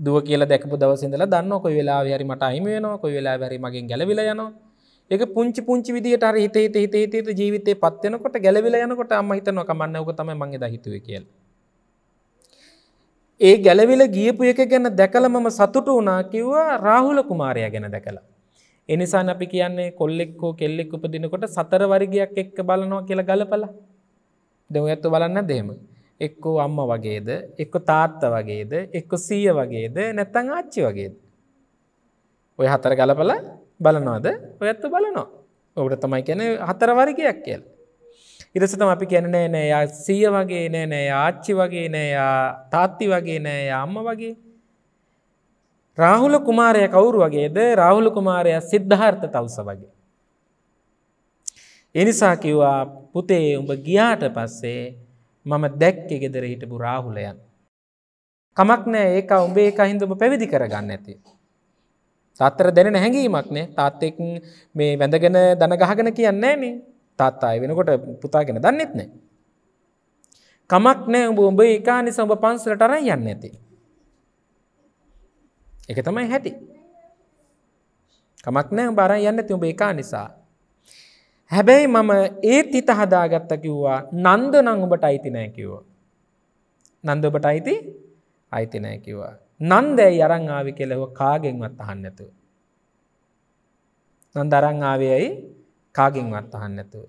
B: දුව කියල දැකපු දවසිදල දන්න කොයි වෙලා හරි මට අයිම වෙනවා කොයි වෙලා වැරි මගෙන් ගැලවිල යනවා එක පුංචි පුංචි විදිට අර හිත හිත හිත හිතේත ජීවිතය පත්වනකොට ගැලවිල යනකොට අම්ම හිතනවා කමන්නක තම මගේ දහිතුව කියල ඒ ගැලවිල ගියපු එක ගැන දැකලමම සතුට වනා කිව්වා රාහුල කුමාරය ගැන දැකලා එනිසා අපි කියන්නේ කොල්ලෙක්කෝ කෙල්ලෙක් උපදිනකොට සතර වරිගයක් එක්ක බලනවා කියලා ගලපලා දෙව ඇත්තු බලන්න දේම එක්කෝ අම්ම වගේද එක්ක තාත්ත වගේද එක්ක සීය වගේද නැත්තං ආච්චි වගේද. ඔය හතර ගලපල බලනවාද ඔයත්ත බලනවා. ඔබට තමයි කැන හතර වරිගයක් කියල්. ඉරසතම අපි කැනනෑ නෑ යා සීය වගේ නෑ නෑ ආච්චි වගේ නෑ යා තාත්ති වගේ නෑ අම්ම වගේ. රාහුල කුමාරය කවුරු වගේද රාහුල කුමාරය සිද්ධාර්ථ තවස වගේ. එනිසා කිව්වා පුතේ උඹ ගියාට පස්සේ මම දැක්ක ගෙදර හිටපු රාහුලයන්. කමක් නෑ ඒක උඹේ අහින්දම පැවිදි කරගන්න ඇති. තත්තර දැන හැඟීමක් නේ තාත්තෙක් මේ වැඳගෙන දනගහගෙන කියන්නේ මේ තාත්තාය වෙනකොට පුතාගෙන දන්නෙත් නෑ. කමක් නෑ උඹ උඹ එකා නිසා උඹ පන්සලට අරන් යන්න ඇති. එක තමයි හැටි. කමක් නෑ බාරන් යන්න ඇති උඹ එකා නිසා හැබැයි මම ඒත් හිත හදාගත්ත කිව්වා නන්ද නංඔබට අයිති නෑ කිව්වා. නන්දඔබට අයිති අයිති නෑ කිව්වා. නන්දැයි අරං ආවි කෙලව කාගෙන්වත් අහන්නතු. නන්ද අරං ආවයයි කාගෙන්වත් අහන්නතු.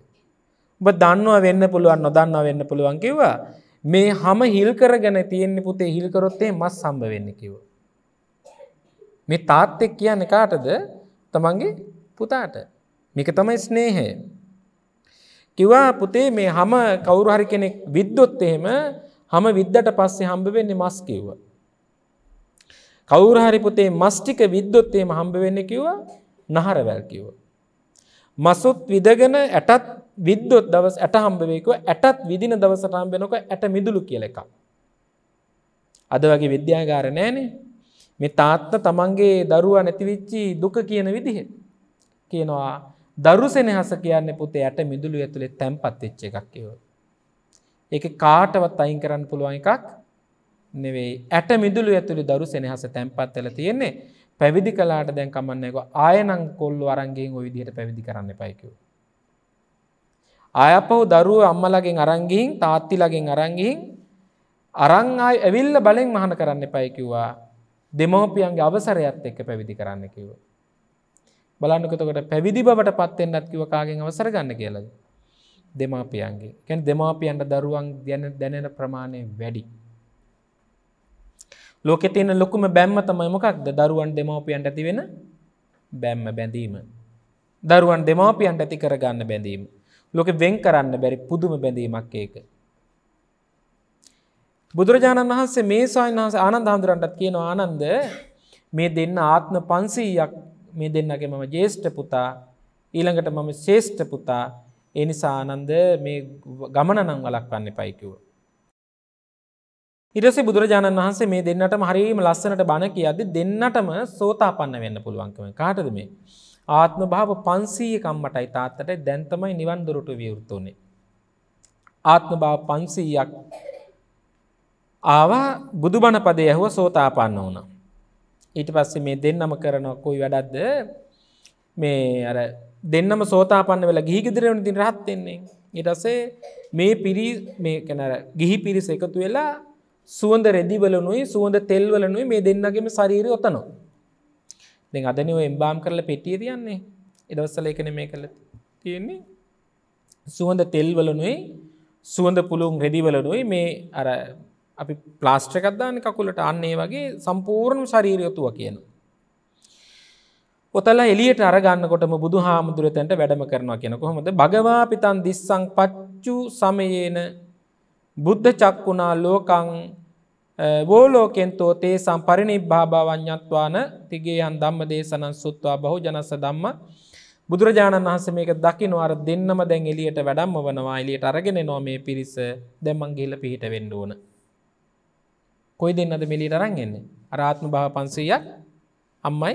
B: ඔබ දන්නවා වෙන්න පුළුවන් නොදන්නවා වෙන්න පුළුවන් කිව්වා මේ හම හිල් කරගෙන තියෙන්නේ පුතේ හිල්කරොත්තේ මස් සම්බ වෙන්න කිව. මේ තාත්තෙක් කියන්න කාටද තමන්ගේ පුතාට මේක තමයි ස්නේහය. කිව්වා පුතේ මේ හැම කවුරු හරි කෙනෙක් විද්දොත් එහෙම හැම විද්දට පස්සේ හම්බ වෙන්නේ මස් කිව්වා. කවුරු හරි පුතේ මස් ටික විද්දොත් එහෙම හම්බ වෙන්නේ කිව්වා නහරවැල් කිව්වා. මසුත් විදගෙන ඇටත් විද්දොත් දවස් ඇට හම්බ වෙයි කිව්වා ඇටත් විදින දවසට හම්බ වෙනකොට ඇට මිදුළු කියලා එකක්. අද වගේ විද්‍යාගාර නැහනේ. මේ තාත්තා තමන්ගේ දරුවා නැතිවෙච්චි දුක කියන විදිහ. කියනවා දරු සෙනහස කියන්න පුතේ යට මිදුළු ඇතුළේ තැන්පත් එච්ච එකක් කියව. ඒක කාටවත් අයින් කරන්න පුළුවන් එකක් නෙවෙයි ඇට මිදුළු ඇතුළි දරු සෙනහස තැන්පත් වෙලා තියෙන්නේ පැවිදි කලාට දැන් කමන්න එක ආයනං කොල්ලු අරන්ගෙන් ওই විදිහට පැවිදි කරන්න එපයි කිව්වා. ආයපව දරුවෝ අම්මලාගෙන් අරන් ගිහින් තාත්තිලාගෙන් අරන් ගිහින් අරන් ආයි ඇවිල්ලා බලෙන් මහාන කරන්න එපයි කිව්වා. දෙමෝපියන්ගේ අවසරයත් එක්ක පැවිදි කරන්න කිව්වා. බලන්නකතකොට පැවිදි බවට පත්වෙන්න්නත් කිවකාගෙන් අවසර ගන්න කියලද. දෙමාපියන්ගේ කැන් දෙමාපියන්ට දරුවන් ගැන දැනෙන ප්‍රමාණය වැඩි. ලෝකෙතින ලොකුම බැම්ම තමයි මොකක්ද දරුවන් දෙමාපියන්ට ඇතිවෙන බැම්ම බැඳීම. දරුවන් දෙමාපියන්ට ඇති කරගන්න බැඳීම. ලොක වෙන් කරන්න බැරි පුදුම බැඳීමක් ඒක. බුදුරජාණන් වහන්සේ මේ සයින්හස ආනන්ද හාමුදුරන්ටත් කියන ආනන්ද මේ දෙන්න ආත්ම පන්සීයක් මේ දෙන්නගේ මම ජේෂ්ඨ පුතා ඊළඟට මම ශේෂ්ඨ පුතා එනිසා ආනන්ද මේ ගමන නං වලක්වන්න පයිකිව. ඉරස බුදුරජාණන් වහන්සේ මේ දෙන්නටම හරිම ලස්සනට බණ කියද්දි දෙන්නටම සෝතාපන්න වෙන්න පුළුවන්කම කාටද මේ. ආත්ම භාව පන්සීයකම්මටයි තාත්තට දැන්තමයි නිවන් දුරට විවෘත්තුනේ. ආත්ම භාව පන්සීයක් ආවා බුදුබණපදය ඇහුව සෝතාපන්න වනා. ඊට පස්සේ මේ දෙන්නම කරන කොයි වැඩක්ද මේ අර දෙන්නම සෝතාපන්න වෙලා ගිහිගෙදරවන තින් රහත්වෙෙන්නේ ඉටසේ මේ පිරි මේ කැනර ගිහි පිරිස එකතු වෙලා සුවන්ද රෙදිවලනුයි සුවඳ තෙල්වලනුයි මේ දෙන්නගේම සරීර ඔතනවා දෙ අදනිව එම්බාම් කරල පෙටිය තියන්නේ එදවස්සල එකන මේ කළ තියෙන්නේ සුවඳ තෙල්වලනුයි සුවඳ පුළුවන් රෙදිවලනුයි මේ අර අපි ප්ලාස්ට්‍රකත්දාන කකුලට අන්නේ වගේ සම්පූර්ණ ශරීරයොතුව කියන. ඔතල එලියට අරගන්නකොටම බුදු හාමුදුරතැන්ට වැඩම කරනවා කියෙන කොහොමද භගවා පිතන් දිස්සං පච්චු සමයේන බුද්ධ චක්කුණා ලෝකං බෝලෝකෙන්තෝ තේ සම්පරිණි භාභාවඥත්වාන තිගේ යන් දම්ම දේශනන් සුත්වා බහෝ ජනස දම්ම බුදුරජාණන් වහස මේක දකි නොවර දෙන්නම දැන් එලියට වැඩම්ම වනවා එලියට අරගෙන නොමේ පිරිස දැම්මන් ගිල පිහිට වෙන්න ඕන. කොයි දෙන්නද මිලි රරන්ගන්නේ අරාත්ම භාව පන්සීයක් අම්මයි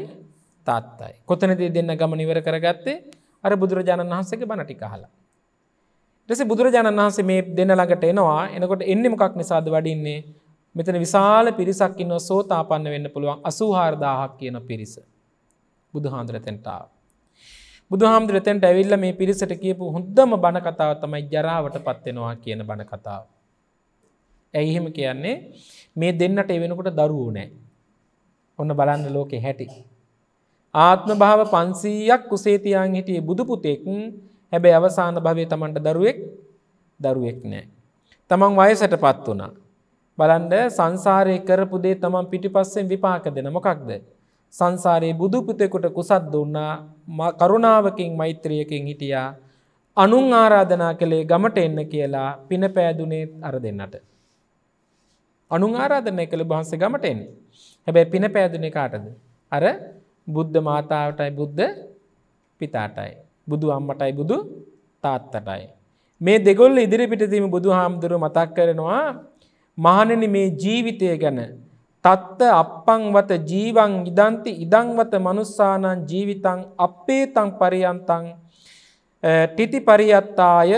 B: තාත්තයි. කොතනදේ දෙන්න ගම නිවර කරගත්තේ අර බුදුරජාණන් වහන්සේගේ බණටි කහලා. ටෙස බුදුරජාණන් වහන්සේ මේ දෙන්න ළඟට එනවා එනකොට එන්න මොකක් නිසාද වඩින්නේ මෙතන විශාල පිරිසක් ඉන්න සෝතාපන්න වෙන්න පුළුවන් අසූහාරදාහක් කියන පිරිස. බුදුහාන්දුරතෙන්ටාව. බුදුහාමුදුරතෙන්ට ඇවිල්ල මේ පිරිසට කියපු හොද්දම බණ කතාව තමයි ජරාවට පත්වෙනවා කියන බණ කතාව. ඇයිහෙම කියන්නේ මේ දෙන්නට එවෙනකොට දරුවෝ නෑ. ඔන්න බලන්න ලෝකෙ හැටි. ආත්ම භාව පන්සීයක් කුසේතියන් හිටියේ බුදුපුතෙක් හැබැ අවසාන භවය තමන්ට දරුවෙක් දරුවෙක් නෑ. තමන් වයසට පත් වනා. බලන්ඩ සංසාරය කරපුදේ තමන් පිටිපස්සෙන් විපාක දෙන මොකක්ද. සංසාරයේ බුදුපුතෙකුට කුසත් දුන්නා කරුණාවකින් මෛත්‍රියකින් හිටියා අනුන් ආරාධනා කළේ ගමට එන්න කියලා පින පෑදුනේ අර දෙන්නට. අනුන් ආරාධනය කළ බහන්සේ ගමට එන්නේ. හැබැයි පින පෑදුන කාටද. අර බුද්ධ මාතාවටයි බුද්ධ පිතාටයි. බුදු අම්මටයි බුදු තාත්තටයි. මේ දෙගොල් ඉදිරිපිටතිීම බුදු හාමුදුරු මතක් කරනවා මහනන මේ ජීවිතය ගැන තත්ත අපංවත ජීවන් ඉදන්ති ඉදංවත මනුස්සානන් ජීවිතං අපේ තං පරියන්තං ටිති පරියත්තාය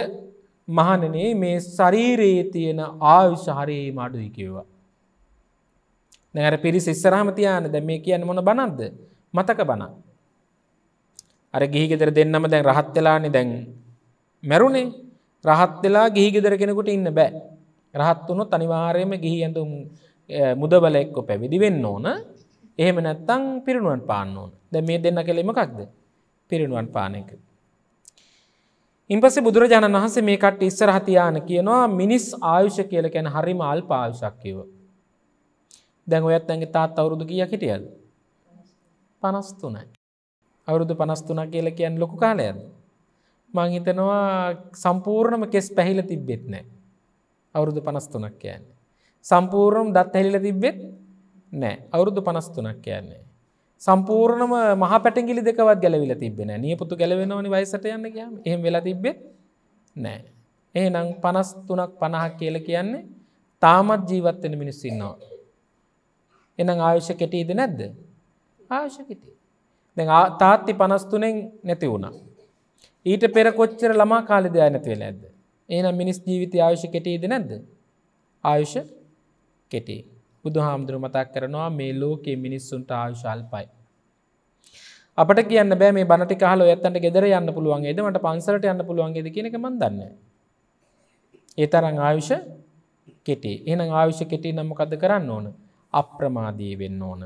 B: මහනනේ මේ ශරීරයේ තියෙන ආවිශ්‍ය හරියීම අඩුයි කිව්වා. නැර පිරිස ඉස්සරහම තියාන දැ මේ කියන්න මොන බනක්ද මතක බණ. අර ගිහිගෙදර දෙන්නම දැන් රහත් වෙලානි දැන් මැරුණේ රහත් වෙලා ගිහිගෙදර කෙනෙකුට ඉන්න බෑ. රහත් වුණු තනිවාරයම ගිහි ඇඳුම් මුදබල එක්කො පැවිදි වෙන්න ඕන එහෙම නැත්තං පිරිණුවන් පාන්න ඕන දැ මේ දෙන්න කෙලෙමකක්ද පිරිණුවන් පානයක. ඉන්පස බුදුරජාණන් වහන්සේ මේකට ඉස්සරහතියාන කියනවා මිනිස් ආයුෂ කියල කැන හරිම අල් පාවිශක්කිව. දැන් ඔයත් ඇගේ තාත් අවුරුදු කිය හිටියල්. පනස්තුනයි. අවුරුදු පනස්තුනා කියල කියන්න ලොකු කාලයද. මංහිතනවා සම්පූර්ණම කෙස් පැහිල තිබ්බෙත් නෑ. අවුරුදු පනස්තුනක් කියන්න. සම්පූර්ණම් දත් හැලිල තිබ්බෙත් නෑ අවුරුදු පනස්තුනක් කියන්නේ. සම්පූර්ණම මහ පැටගිලි දෙකවත් ගැලවිල තිබෙන නියපුතු ගැලවෙනවනි වයිසට යන්න කිය එහෙම වෙලා තිබ්බෙත් නෑ. ඒනම් පනස් තුනක් පණහක් කියල කියන්නේ තාමත් ජීවත්වෙන මිනිස්සින්නවා. එනම් ආයුෂ කෙටීද නැද්ද. ආශ කෙටි. තාත්ති පනස්තුනෙන් නැති වුණ. ඊට පෙර කොච්චර ළමා කාලදය නැතිවෙල ඇද. ඒනම් මිනිස් ජීවිත ආයුෂ කෙටීද නැද්ද. ආයුෂ කෙටී. බුදු හාමුදුරු මතක් කරනවා මේ ලෝකයේ මිනිස්සුන්ට ආයුශල්පයි. අපට කියන්න බෑ මේ බණටි කාල ඇත්තට ගෙදර යන්න පුළුවන් ඒදමට පන්සලට යන්න පුළුවන්ගේද කියනක මන්දන්න. ඒ තරං ආයුෂ කෙටි එනම් ආවිෂ කෙටි නම්මකද කරන්න ඕන අප්‍රමාදී වෙන්න ඕන.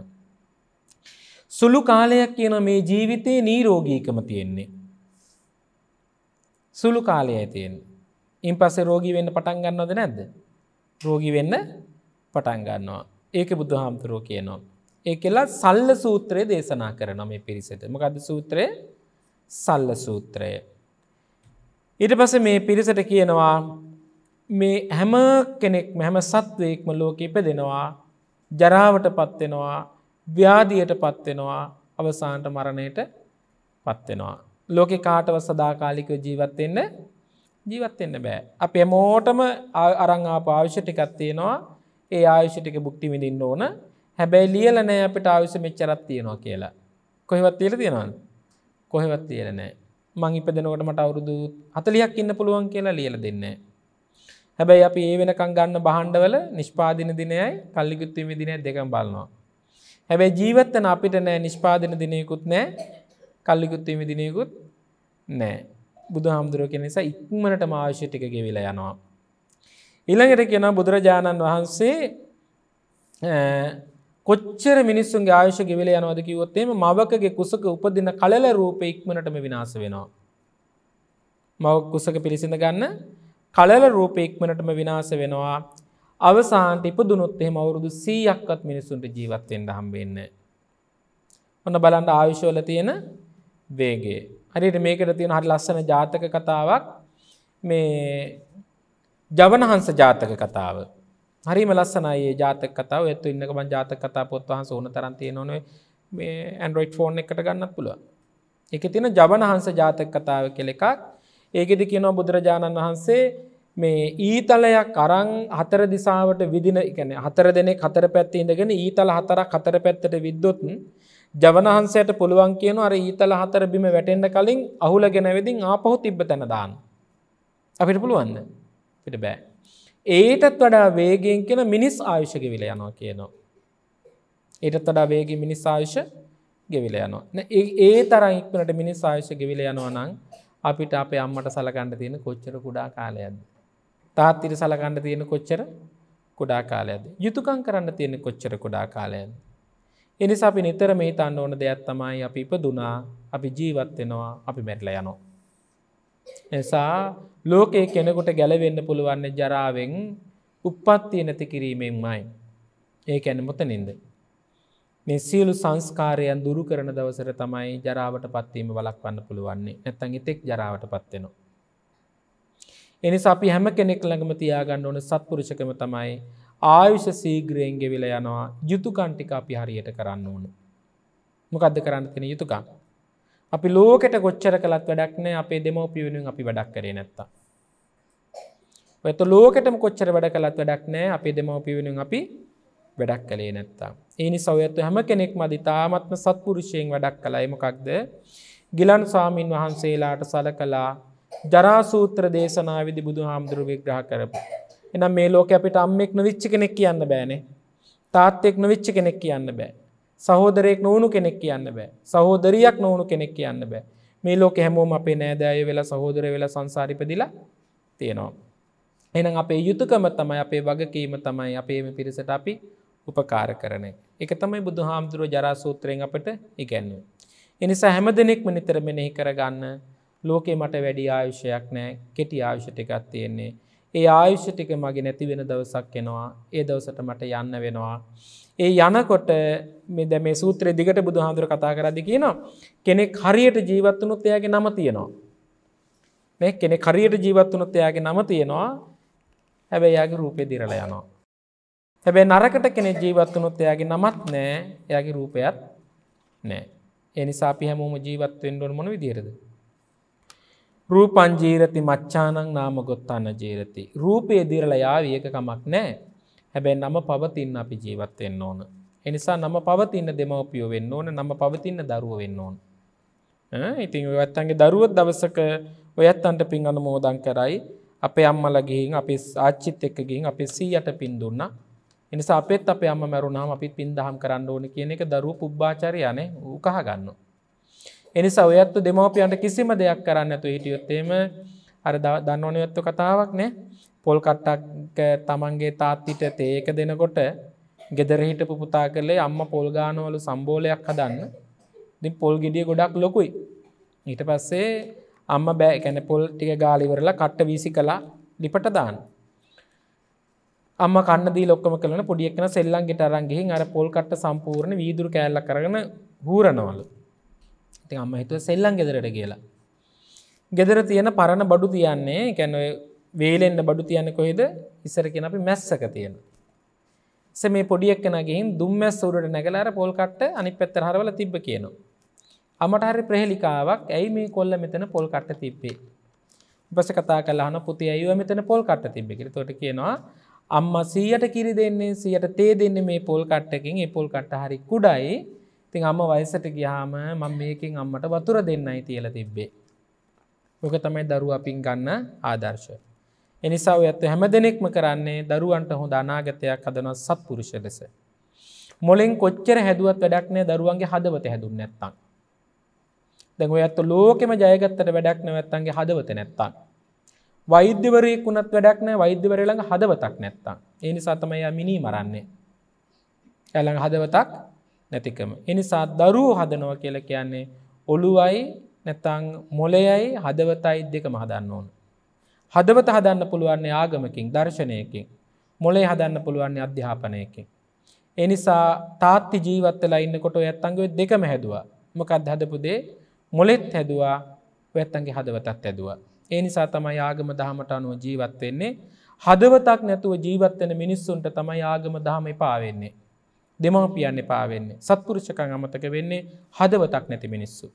B: සුළු කාලයක් කියන මේ ජීවිතයේ නීරෝගීකම තියෙන්නේ. සුළු කාලය ඇතියෙන්. ඉන් පස්සේ රෝගී වෙන්න පටන් ගන්නවද නැද්ද. රෝගී වෙන්න පටන් ගන්නවා. ඒක බුදු හාමුදුරුව කියනවා. ඒ කෙලා සල්ල සූත්‍රය දේශනා කරන මේ පිරිසට මකද සූත්‍රය සල්ල සූත්‍රය. ඉට පස මේ පිරිසට කියනවා මේ හැම කෙනෙක් මෙහැම සත්වයෙක්ම ලෝක ඉපදෙනවා ජරාවට පත්වෙනවා ව්‍යාධියට පත්වෙනවා අවසාන්ට මරණයට පත්වෙනවා. ලෝකෙ කාටව සදාකාලික ජීවත්වෙන්න ජීවත්වෙන්න බෑ. අප එමෝටම අරංආ පාවිෂ්‍ය ටිකත්තියෙනවා ඒ ආයුෂටික බුක්ති විඳින්න ඕන හැබැයි ලියලනෑ අපට ආයුස මෙච්චරත් තියෙනවා කියලා. කොහෙවත් තිීර තියෙනවද. කොහෙවත් තියෙනෑ මං ඉපදනකට මට අවුරුදු හතලියක් ඉන්න පුළුවන් කියලා ලියල දෙන්නේ. හැබැයි අපි ඒ වෙනකං ගන්න බහන්්ඩවල නිෂ්පාදින දිනයයි කල්ලිකුත්තිම දිනය දෙකම් බලනවා. හැබැයි ජීවත්තන අපිට නෑ නිෂ්පාදින දිනයකුත් නෑ කල්ලිකුත්තිම දිනයකුත් නෑ බුදු හාමුදුරුව කෙනෙසා ඉක්මනට මාවශ්‍ය ටික ගෙවිලා යනවා. ඉළඟට කියන බුදුරජාණන් වහන්සේ කොච්චර මිනිස්සුන්ගේ ආයශ ගෙවල යනවද කිවොත්තේම මවකගේ කුසක උපදින කලල රූප ඉක්මනටම විනාස වෙනවා. මව කුසක පිරිසිඳ ගන්න කලල රූප ඉක්මනටම විනාස වෙනවා අවසාන්ට ඉපදුනොත්තේ මවුරුදු සීයක්කත් මිනිස්සුන්ට ජීවත්තෙන්ට හම්බෙන්න. ඔන්න බලන්ට ආවිශෝල තියෙන වේගේ. හරියට මේකට තියෙන හරි ලස්සන ජාතක කතාවක් මේ ජවනහන්ස ජාතක කතාව හරිම ලස්සනයේ ජාතක කතාව ඇත්තු ඉන්නකම ජාතක කතා පොත්වහන්ස ඕන තරන්තිය නොන මේ ඇන්ඩරෝයිඩ් ෆෝන් එකට ගන්නත් පුළුව එක තින ජවනහන්ස ජාතක කතාව කෙලෙකක් ඒකෙදි කියනවා බුදුරජාණන් වහන්සේ මේ ඊතලයක් අරං හතර දිසාවට විදින එකන හතර දෙනෙ හතර පැත්ති ඉඳගෙන ඊතල හතරක් හතර පැත්තට විද්දොත්න් ජවනහන්සයට පුළුවන් කියන අර ඊතල හතර බිම වැටෙන්ඩ කලින් අහුල ගෙනවෙදින් ආපහු තිබ්බ තැන දාන්න අපිට පුළුවන්ද අපිට බෑ. ඒටත් වඩා වේගෙන් කියෙන මිනිස් ආයුෂ ගෙවිල යනවා කියනවා. ඒටත් වඩා වේග මිනිස් ආයුෂ ගෙවිල යනවා. ඒ තරං ඉක්මනට මිනිස් ආයුෂ ගෙවිල යනවා නං අපිට අපේ අම්මට සලකණ්ඩ තියෙන කොච්චර කුඩා කාලයද. තාත්තිර සලකණ්ඩ තියෙන කොච්චර කුඩා කාලයද. යුතුකං කරන්න තියෙන කොච්චර කුඩා කාලයද. එනි අපි නිතර මේ තන්න ඕන දෙයක් තමයි අපි ඉපදුනා අපි ජීවත්වෙනවා අපි මැටල යනවා. නිසා ලෝකයේ කෙනෙකුට ගැලවෙන්න පුළුවන්න ජරාවෙන් උපත්තිය නැති කිරීමෙන්මයි. ඒ ඇනමොත නින්ද. නිසියලු සංස්කාරයන් දුරු කරන දවසර තමයි ජරාවට පත්වීම වලක් වන්න පුළුවන්නේ නැත්තන් ඉතෙක් ජරාවට පත්වෙනවා. එනි අපි හැම කෙනෙක් ළඟම තියාගන්න ඕන සත්පුරුෂකම තමයි ආයුෂ සීග්‍රයෙන්ගෙ විල යනවා යුතුකන්ටික අපි හරියට කරන්න ඕනු. මොකද කරන්න කෙන යුතුකා. අපි ලෝකට කොච්චර කලත් වැඩක් නෑ අපේ දෙමෝපිය වෙනුවෙන් අපි වැඩක් කරේ නැත්ත. ඇත ලෝකටම කොච්චර වැඩ කලත් වැඩක් නෑ අපේ දෙමෝපිය වෙනුවෙන් අපි වැඩක් කළේ නැත්තා. ඒනි සවයත්තු හැම කෙනෙක් මදි තාමත්ම සත්පුරුෂයෙන් වැඩක් කළයිමකක්ද. ගිලන් ස්වාමීන් වහන්සේලාට සල කලා ජරාසූත්‍ර දේශනාවිදි බුදු හාමුදුරුව විග්‍රහ කරපු. එනම් මේ ලෝක අපිට අම්මෙක් නොවිච්චි කෙනෙක් කියන්න බෑනේ. තාත්තෙක් නොවිච්චි කෙනෙක් කියන්න බෑ. සහෝදරෙක් නොවුණු කෙනෙක් කියන්න බෑ සහෝදරියක් නොවුණු කෙනෙක් කියන්න බෑ මේ ලෝක හැමෝම අපේ නෑදෑය වෙලා සහෝදර වෙලා සංසාරිපදිලා තියෙනවා. එනම් අපේ යුතුකම තමයි අපේ වගකීම තමයි අපේ මේ පිරිසට අපි උපකාර කරන. එක තමයි බුදු හාමුදුරුව ජරාසූත්‍රයෙන් අපට ඉගැන්ව. එනිසා හැම දෙනෙක්ම නිතර මෙනෙහි කරගන්න ලෝකෙ මට වැඩි ආයුෂයක් නෑ කෙටි ආයුෂ ටිකත් තියෙන්නේ. ඒ ආයුෂ ටික මගේ නැතිවෙන දවසක් එෙනවා ඒ දවසට මට යන්න වෙනවා. ඒ යනකොට මෙද මේ සූත්‍රය දිගට බුදු හාදුර කතා කරදි කියනවා. කෙනෙක් හරියට ජීවත්වනුත් එයාගේ නම තියෙනවා. මේ කෙනෙ කරියට ජීවත්වනුත් එයාගේ නම තියෙනවා හැබැ යාගේ රූපය දිරල යනවා. හැබැයි නරකට කෙනෙ ජීවත්වනුත් එයාගේ නමත් නෑ යාගේ රූපයත් නෑ. එනිසා පිහැමූම ජීවත්වෙන්ඩුවන් මොන විදිරද. රූපංජීරති මච්චානං නාමගොත් අන්න ජීරති. රූපය දිරල යාවියකකමක් නෑ. හැබැයි නම පවතින්න අපි ජීවත්වෙන්න ඕන. එනිසා නම පවතින්න දෙමවපියෝ වෙන්න ඕන නම පවතින්න දරුව වෙන්න ඕන. ඉතින් ඔයත්තන්ගේ දරුවත් දවසක ඔයත්තන්ට පින් අන මෝදන් කරයි අපේ අම්මලගින් අපි ආච්චිත් එක්කගින් අපි සීයට පින් දුන්න එනිසා අපත් අප අම මැරුණාම අපිත් පින් දහම් කරන්න ඕන කියන එක දරුව පුබ්ාචරයන උකහ ගන්න. එනිසා ඔයත්තු දෙමෝපියන්ට කිසිම දෙයක් කරන්න ඇතු හිටියොත්තේම අර දන්නවනයොත්තු කතාවක් නෑ පොල් කට්ටක් තමන්ගේ තාත්තිට තේක දෙනකොට ගෙදරහිට පුතා කරලේ අම්ම පොල්ගානවලු සම්බෝලයක් හදන්න දි පොල් ගිඩිය ගොඩක් ලොකුයි ඊට පස්සේ අම්ම බෑ කැන පොල් ටික ගාලිවරලා කට්ට වීසි කලා ලිපට දාන්න අම්ම කන්නදී ලොක්කම කලන පොඩියක්න සෙල්ලන්ගෙට අරන්ගෙහි අර පොල් කට්ට සම්පූර්ණ වීදුරු කෑල්ල කරගෙන හූරණවලු ඉති අම්ම හිතුව සෙල්ලන් ගෙදරට කියලා ගෙදර තියෙන පරණ බඩු තියන්නේ කැනොය වේලෙන්න්න බඩු තියන්න කොහෙද ඉසරකෙන අපි මැස්සක තියෙන. ස මේ පොඩියක් නගින් දුම්මැස් සුරට නැගලාර පොල්කට්ට අනි පැත්තර හරවල තිබ්බ කියනවා. අමටහරි ප්‍රහෙලිකාවක් ඇයි මේ කොල්ල මෙතන පොල්කට්ට තිබ්බේ. බස කතා කලාන පුති ඇයුව මෙතන පොල්කට්ට තිබ්බෙකි තොට කියනවා අම්ම සීයට කිරි දෙන්නේ සියට තේ දෙන්න මේ පොල් කට්ටකින් ඒ පොල් කට්ට හරි කුඩයි තින් අම්ම වයසට ගියාම මං මේකින් අම්මට වතුර දෙන්නයි තියල තිබ්බේ. ඕක තමයි දරු අපින් ගන්න ආදර්ශය. එනිසා ඇත්ත හැම දෙනෙක්ම කරන්නේ දරුවන්ට හොඳ අනාගතයක් හදන සත්පුරුෂ ලෙස. මොලෙන් කොච්චර හැදුවත් වැඩක්නෑ දරුවන්ගේ හදවත හැදුම් නැත්තං. දැව ඇත්ත ලෝකෙම ජයගත්තට වැඩක් නැවැත්තන්ගේ හදවත නැත්තං. වෛද්‍යවරයෙක් වුණත් වැඩක් නෑ වෛද්‍යවරළඟ හදවතක් නැත්තං. එනි සතමය මිනී මරන්නේ. ඇළඟ හදවතක් නැතිකම. එනිසා දරුව හදනව කියල කියන්නේ ඔළුවයි නැතං මොලයයි හදවතයි දෙක මහදන්න ඕන. හදවත හදන්න පුළුවන්නේ ආගමකින් දර්ශනයකින් මොලේ හදන්න පුළුවන්නේ අධ්‍යාපනයකින්. එනිසා තාත්ති ජීවත්තලා ඉන්නකොට ඇත්තන්ගේ දෙකම හැදවා මොකක්ද හදපුදේ මොලෙත් හැදවා වැත්තන්ගේ හදවතත් ඇදවා. ඒ නිසා තමයි ආගම දහමට අනුව ජීවත්වෙන්නේ හදවතක් නැතුව ජීවත්වෙන මිනිස්සුන්ට තමයි ආගම දහම පාවෙන්නේ. දෙමවපියන්න පාවෙන්නේ සත්පුරුෂකං අමතක වෙන්නේ හදවතක් නැති මිනිස්සු.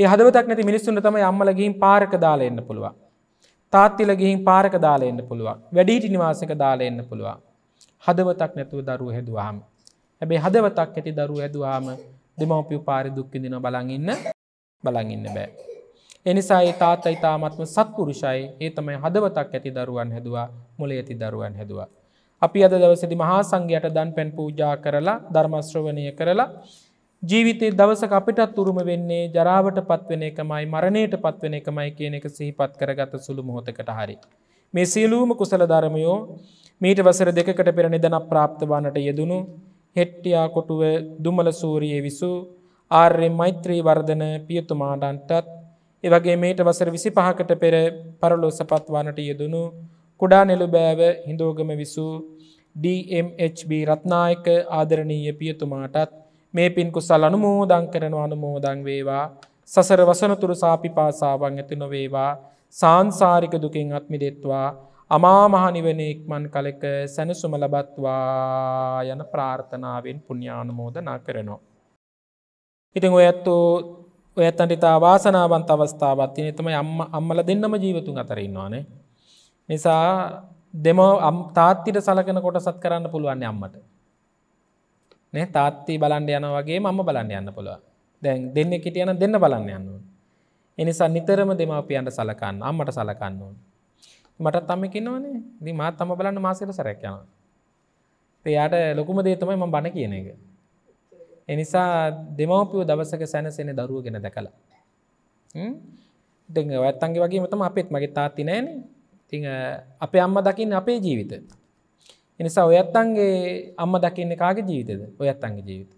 B: ඒ හදවතක් නැති මිනිස්සුන්ට තමයි අම්මලගින් පාරක දාලා එන්න පුළුවන්. තාත්තිල ගිහින් පාරක දාලා එන්න පුළුවන් වැඩිහිටි නිවාසක දාලා එන්න පුළුවන් හදවතක් නැතුව දරුව හැදවාම හැබේ හදවතක් ඇති දරුව ඇදවාම දෙමවපිය පාරි දුක්කිදින බලඟන්න බලඟන්න බෑ එනිසා ඒ තාත්ත ඉතාමත්ම සත්පුරුෂයි ඒ තමයි හදවතක් ඇති දරුවන් හැදවා මුල ඇති දරුවන් හැදවා. අපි අද දවසදි මහා සංඝයට දන් පැන් පූජා කරලා ධර්මශ්‍රවණය කරලා ජීවිතේ දවසක අපිටත් උරුම වෙන්නේ ජරාවට පත්වෙන එකමයි මරණයට පත්වෙන එකමයි කියන එක සිහිපත් කරගත සුළු මොහොතකට හරි. මේ සියලූම කුසල ධර්මයෝ මීට වසර දෙකට පෙර නිදන ප්‍රාප්ත වන්නට යෙදනු හෙට්ටියා කොටුව දුමල සූරයේ විසු ආර්ය මෛත්‍රී වර්ධන පියතුමාඩන්ටත් එවගේ මේට වසර විසි පහකට පෙර පරලෝ සපත්වානට යෙදනු කුඩා නෙළු බෑව හිඳෝගම විසූ DMHB රත්නායක ආදරණීය පියතුමාටත් මේ පින් කුසල් අනුමෝදං කරනවා අනුමෝදං වේවා සසර වසනතුරු සාපිපාසාවන් ඇති නොවේවා සාංසාරික දුකින් අත්මිදෙත්වා අමාමහනිවනෙක් මන් කලෙක සැනසුම ලබත්වා යන ප්‍රාර්ථනාවෙන් පුුණ්‍යානුමෝදනා කරනවා. ඉතිං ඔයත්තු ඔයත්තන්ටිතා වාසනාවන්ත අවස්ථාවත් නතම අම්ම අම්මල දෙන්නම ජීවතුන් අතරන්නවානේ. නිසා දෙම තාත්තිට සලකන කොට සත් කරන්න පුළුවන් අම්මට. නේ තාත්ති බලන්ඩ යන වගේ මම බලන්න යන්න පුළුව දැන් දෙන්න කිටියන දෙන්න බලන්න යන්නුන්. එනිසා නිතරම දෙමවපියන්ට සලකන්න අම්මට සලකන්න ඕන්. මට තම්මකින්නවනේ දි මාත් තම බලන්න මාසිර සැරැක් යන. එයාට ලොකුම දේතමයි ම බණ කියන එක. එනිසා දෙමවපියෝ දවසක සැනසෙන දරුව ගෙන දැකලා. දෙ ඇත්තන්ගේ වගේ මතම අපෙත් මගේ තාත්ති නෑන තිං අප අම්ම දකින්න අපේ ජීවිත. එනිසා ඔයත් අන්ගේ අම්ම දකින්නේ කාගේ ජීවිතද ඔයත් අන්ගේ ජීවිත.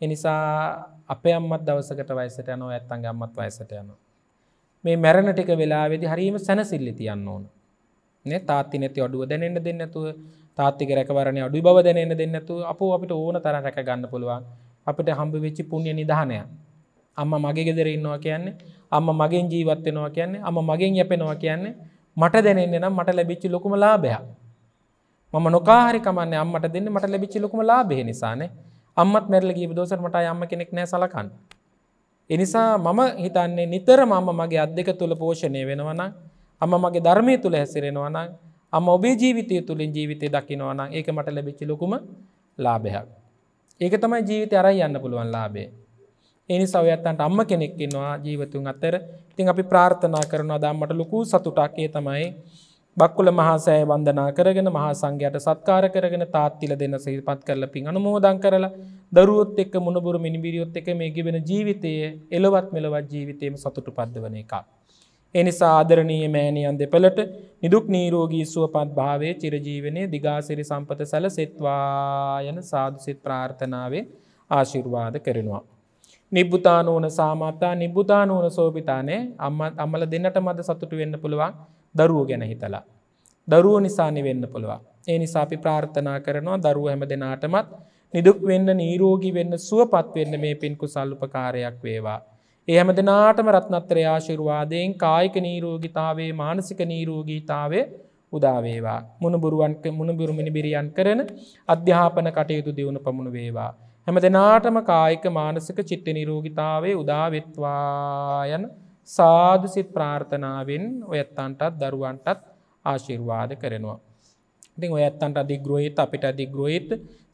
B: එනිසා අපේ අම්මත් දවසකට වයිසට යන ඔයත් අන්ගේ අම්මත් වයිසට යන. මේ මැරණ ටික වෙලා වෙදි හරීම සැනසිල්ලි තියන්න ඕන. නේ තාත්ති නැති අඩුව දැනෙන්න දෙන්නතුව තාත්තික රැකවරණ අඩු බව දැනෙන්න දෙන්නතු අප අපිට ඕන තර රැක ගන්න පුළුවන් අපිට හම්බ වෙච්චි පුුණ්්‍ය නිධානය. අම්ම මගේ ගෙදර ඉන්නවා කියන්නේ අම්ම මගෙන් ජීවත්වෙනවා කියන්නේ අම මගෙන් යපෙනවා කියන්නේ මට දැනෙන්න්න නම් මට ලැබිච්චි ලොකුම ලාබයක්. මම නොකාහරි කමන්න අම්මට දෙන්න මට ලැබිචි ලොකුම ලාබෙහ නිසානේ අම්මත් මැරල ගී දෝසට මට අම්ම කෙනෙක් නෑ සලකන්න. එනිසා මම හිතන්නේ නිතර මම මගේ අත් දෙක තුළ පෝෂණය වෙනවන අම මගේ ධර්මය තුළ හැසිරෙනවන අම ඔබේ ජීවිතය තුළින් ජීවිතය දකිනවන ඒක මට ලැබිච්චි ලොකුම ලාබෙහක්. ඒක තමයි ජීවිත අරයි යන්න පුළුවන් ලාබේ. එනි සවයත්තන්ට අම්ම කෙනෙක්කෙන්වා ජීවතුන් අතර ඉතින් අපි ප්‍රාර්ථනා කරනවා දම්මට ලොකු සතුටක්කේ තමයි බක්කුල මහාසෑය වන්දනා කරගෙන මහා සංඝයට සත්කාර කරගෙන තාත්තිල දෙන්න සිහිපත් කරල පින් අනුමෝදන් කරලා දරුවොත් එක්ක මුණබුරු මිනිබිරියොත් එක මේ ගෙබෙන ජීවිතයේ එලවත් මෙලවත් ජීවිතයම සතුටු පද්දවන එකක්. එනිසා ආදරණීය මෑණියන් දෙපළට නිදුක් නීරෝගී සුවපත් භාවයේ චිරජීවනයේ දිගාසිරි සම්පත සැලසෙත්වා යන සාදු සිත ප්‍රාර්ථනාවේ ආශිර්වාද කරනවා. නිබ්බුතානෝන සාමතා නිබ්බුතානෝන සෝපිතානේ අම්මල දෙන්නට මද සතුටු වෙන්න පුළුවන් දරුව ගැන හිතලා. දරුව නිසානි වෙන්න පුළුවන්. ඒ නිසාපි ප්‍රාර්ථනා කරනවා දරුව හැම දෙනාටමත් නිදුක් වෙන්න නීරෝගී වෙන්න සුවපත් වෙන්න මේ පින්කු සල්පකාරයක් වේවා. ඒ හැම දෙනාටම රත්නත්‍ර ආශිරවාදයෙන් කායික නීරෝගිතාවේ මානසික නීරෝගීතාවේ උදාවේවා. මුණබුරුවන්ක මුණබුරුමිනි බිරියන් කරන අධ්‍යාපන කටයුතු දියුණු පමුණ වේවා. හැම දෙනාටම කායික මානසික චිත්ත නිරෝගිතාවේ උදාවෙත්වා යන සාදුසිත් ප්‍රාර්ථනාවෙන් ඔයත්තන්ටත් දරුවන්ටත් ආශිර්වාද කරනවා. ඉතින් ඔයත්තන්ට අධිග්‍රෝහිත අපිට අධිග්‍රෝහිත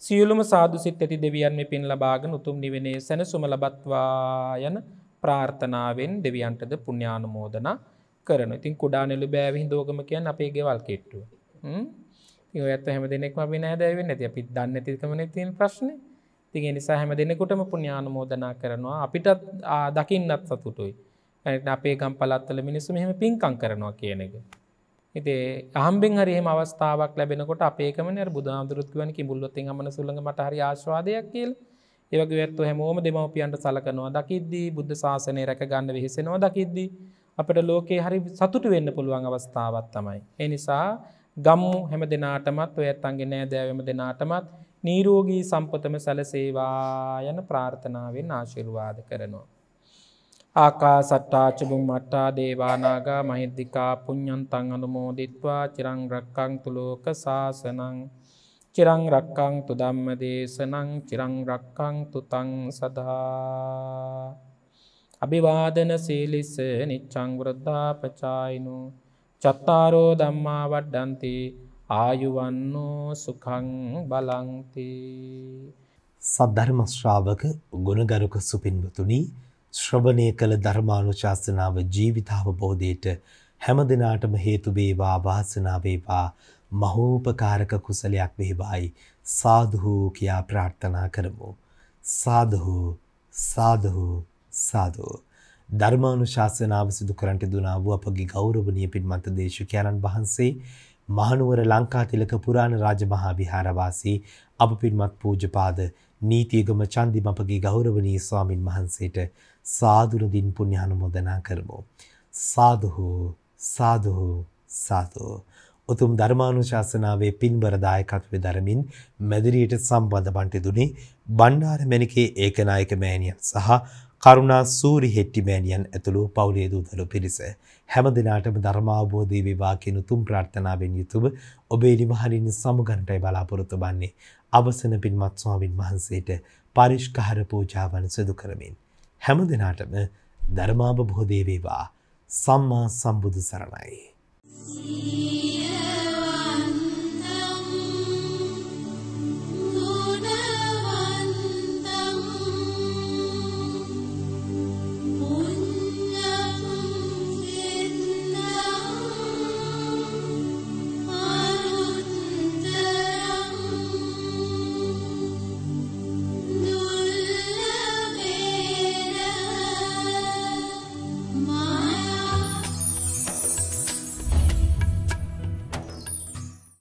B: සියලුම සාදුසිත් ඇති දෙවියන් මේ පින් ලබාගෙන උතුම් නිවනේ සැනසුම ලබත්වා යන ප්‍රාර්ථනාවෙන් දෙවියන්ටද පුණ්‍යානුමෝදන කරන. ඉතින් කුඩා නෙළු බෑව හිඳෝගම කියන්නේ අපේ ගෙවල් කෙට්ටුව. හ්ම්. ඉතින් ඔයත් හැම දිනෙකම අපි නෑදෑ වෙන්නේ නැති අපි දන්නේ නැතිකමනේ තියෙන ප්‍රශ්නේ. ඉතින් ඒ නිසා හැම දිනෙකටම පුණ්‍යානුමෝදනා කරනවා. අපිටත් දකින්නත් සතුටුයි. අපේ ගම් පලත්වල මිනිස්සු මෙහම පින්කං කරනවා කියන එක. ඉතේ අහම්බෙන් හරිම අවස්ථාවක් ලැබෙනකොට අපේකම බුදුදුරත්වන කිබුල්ලොත්ති අමන සුළඟ මටහරි ආශවාදයක් කියල් ඒවගේ ඇත්තු හැමෝම දෙමවපියන්ට සලකනවා දකිද්දී බුද්ධ ශසනය රැක ගන්න වෙහෙසෙනවා දකිද්දී අපට ලෝකේ හරි සතුට වෙන්න පුළුවන් අවස්ථාවත් තමයි. එනිසා ගම්මු හැම දෙනාටමත් ඔයත් අන්ගේ නෑදෑවම දෙනාටමත් නීරෝගී සම්පතම සැලසේවා යන ප්‍රාර්ථනාවෙන් ආශිර්වාද කරනවා. ආකාසට්ටා චුබුම්මට්ටා දේවානාගා මහිද්දිකා පුඤ්ඥන්තං අනුමෝදිත්වා චිරං රක්කං තුළෝක සාසනං චිරං රක්කං තුදම්ම දේශනං චිරං රක්කං තුතං සදා අභිවාදන සීලිස්ස නිච්චංගුරද්ධා පචායිනු චත්තාරෝ දම්මා වඩ්ඩන්ති ආයුවන්නෝ සුකං බලංති
A: සද්ධර්මශ්‍රාවක ගුණගරුක සුපින්බතුනිී ශ්‍රවණය කළ ධර්මානුශාසනාව ජීවිතාවබෝධයට හැම දිනාටම හේතු වේවා වාසනාව වේවා මහෝපකාරක කුසලයක් වේවායි සාදු කියා ප්‍රාර්ථනා කරමු සාදු සාදු සාදු ධර්මානුශාසනාව සිදු කරන්ට දුනා වූ අපගේ ගෞරවනීය පින්මන්ත දේශකයන්න් වහන්සේ මහනුවර ලංකාතිලක පුරාණ රාජමහා විහාරවාසී අප පින්මත් පූජ්‍යපාද නීතිගම චන්දිමපගේ ගෞරවනීය ස්වාමින් වහන්සේට සාදුරදින් පුණ්‍ය අනුමෝදනා කරමු. සාදුහු සාදුහු සාදු උතුම් ධර්මානුශාසනාවේ පින්බර දායකත්වය දරමින් මැදිරියට සම්බන්ධ බන්ටි දුනි බණ්ඩාර මෙනිකේ ඒකනායක මෑණියන් සහ කරුණා සූරි හෙට්ටි මෑණියන් ඇතුළු පවුලේ දූතලු පිරිස හැම දිනාටම ධර්මාවබෝධී වේවා කියන උතුම් ප්‍රාර්ථනාවෙන් යුතුව ඔබේ නිවහරින් සමගන්ටයි බලාපොරොත්තු වන්නේ අවසන පින්වත් ස්වාමින් වහන්සේට පරිෂ්කාර පූජාවන් සිදු කරමින් හැම දෙනාටම ධර්මාභ බෝධේවේවා සම්මා සම්බුදු සරණයි. Yeah.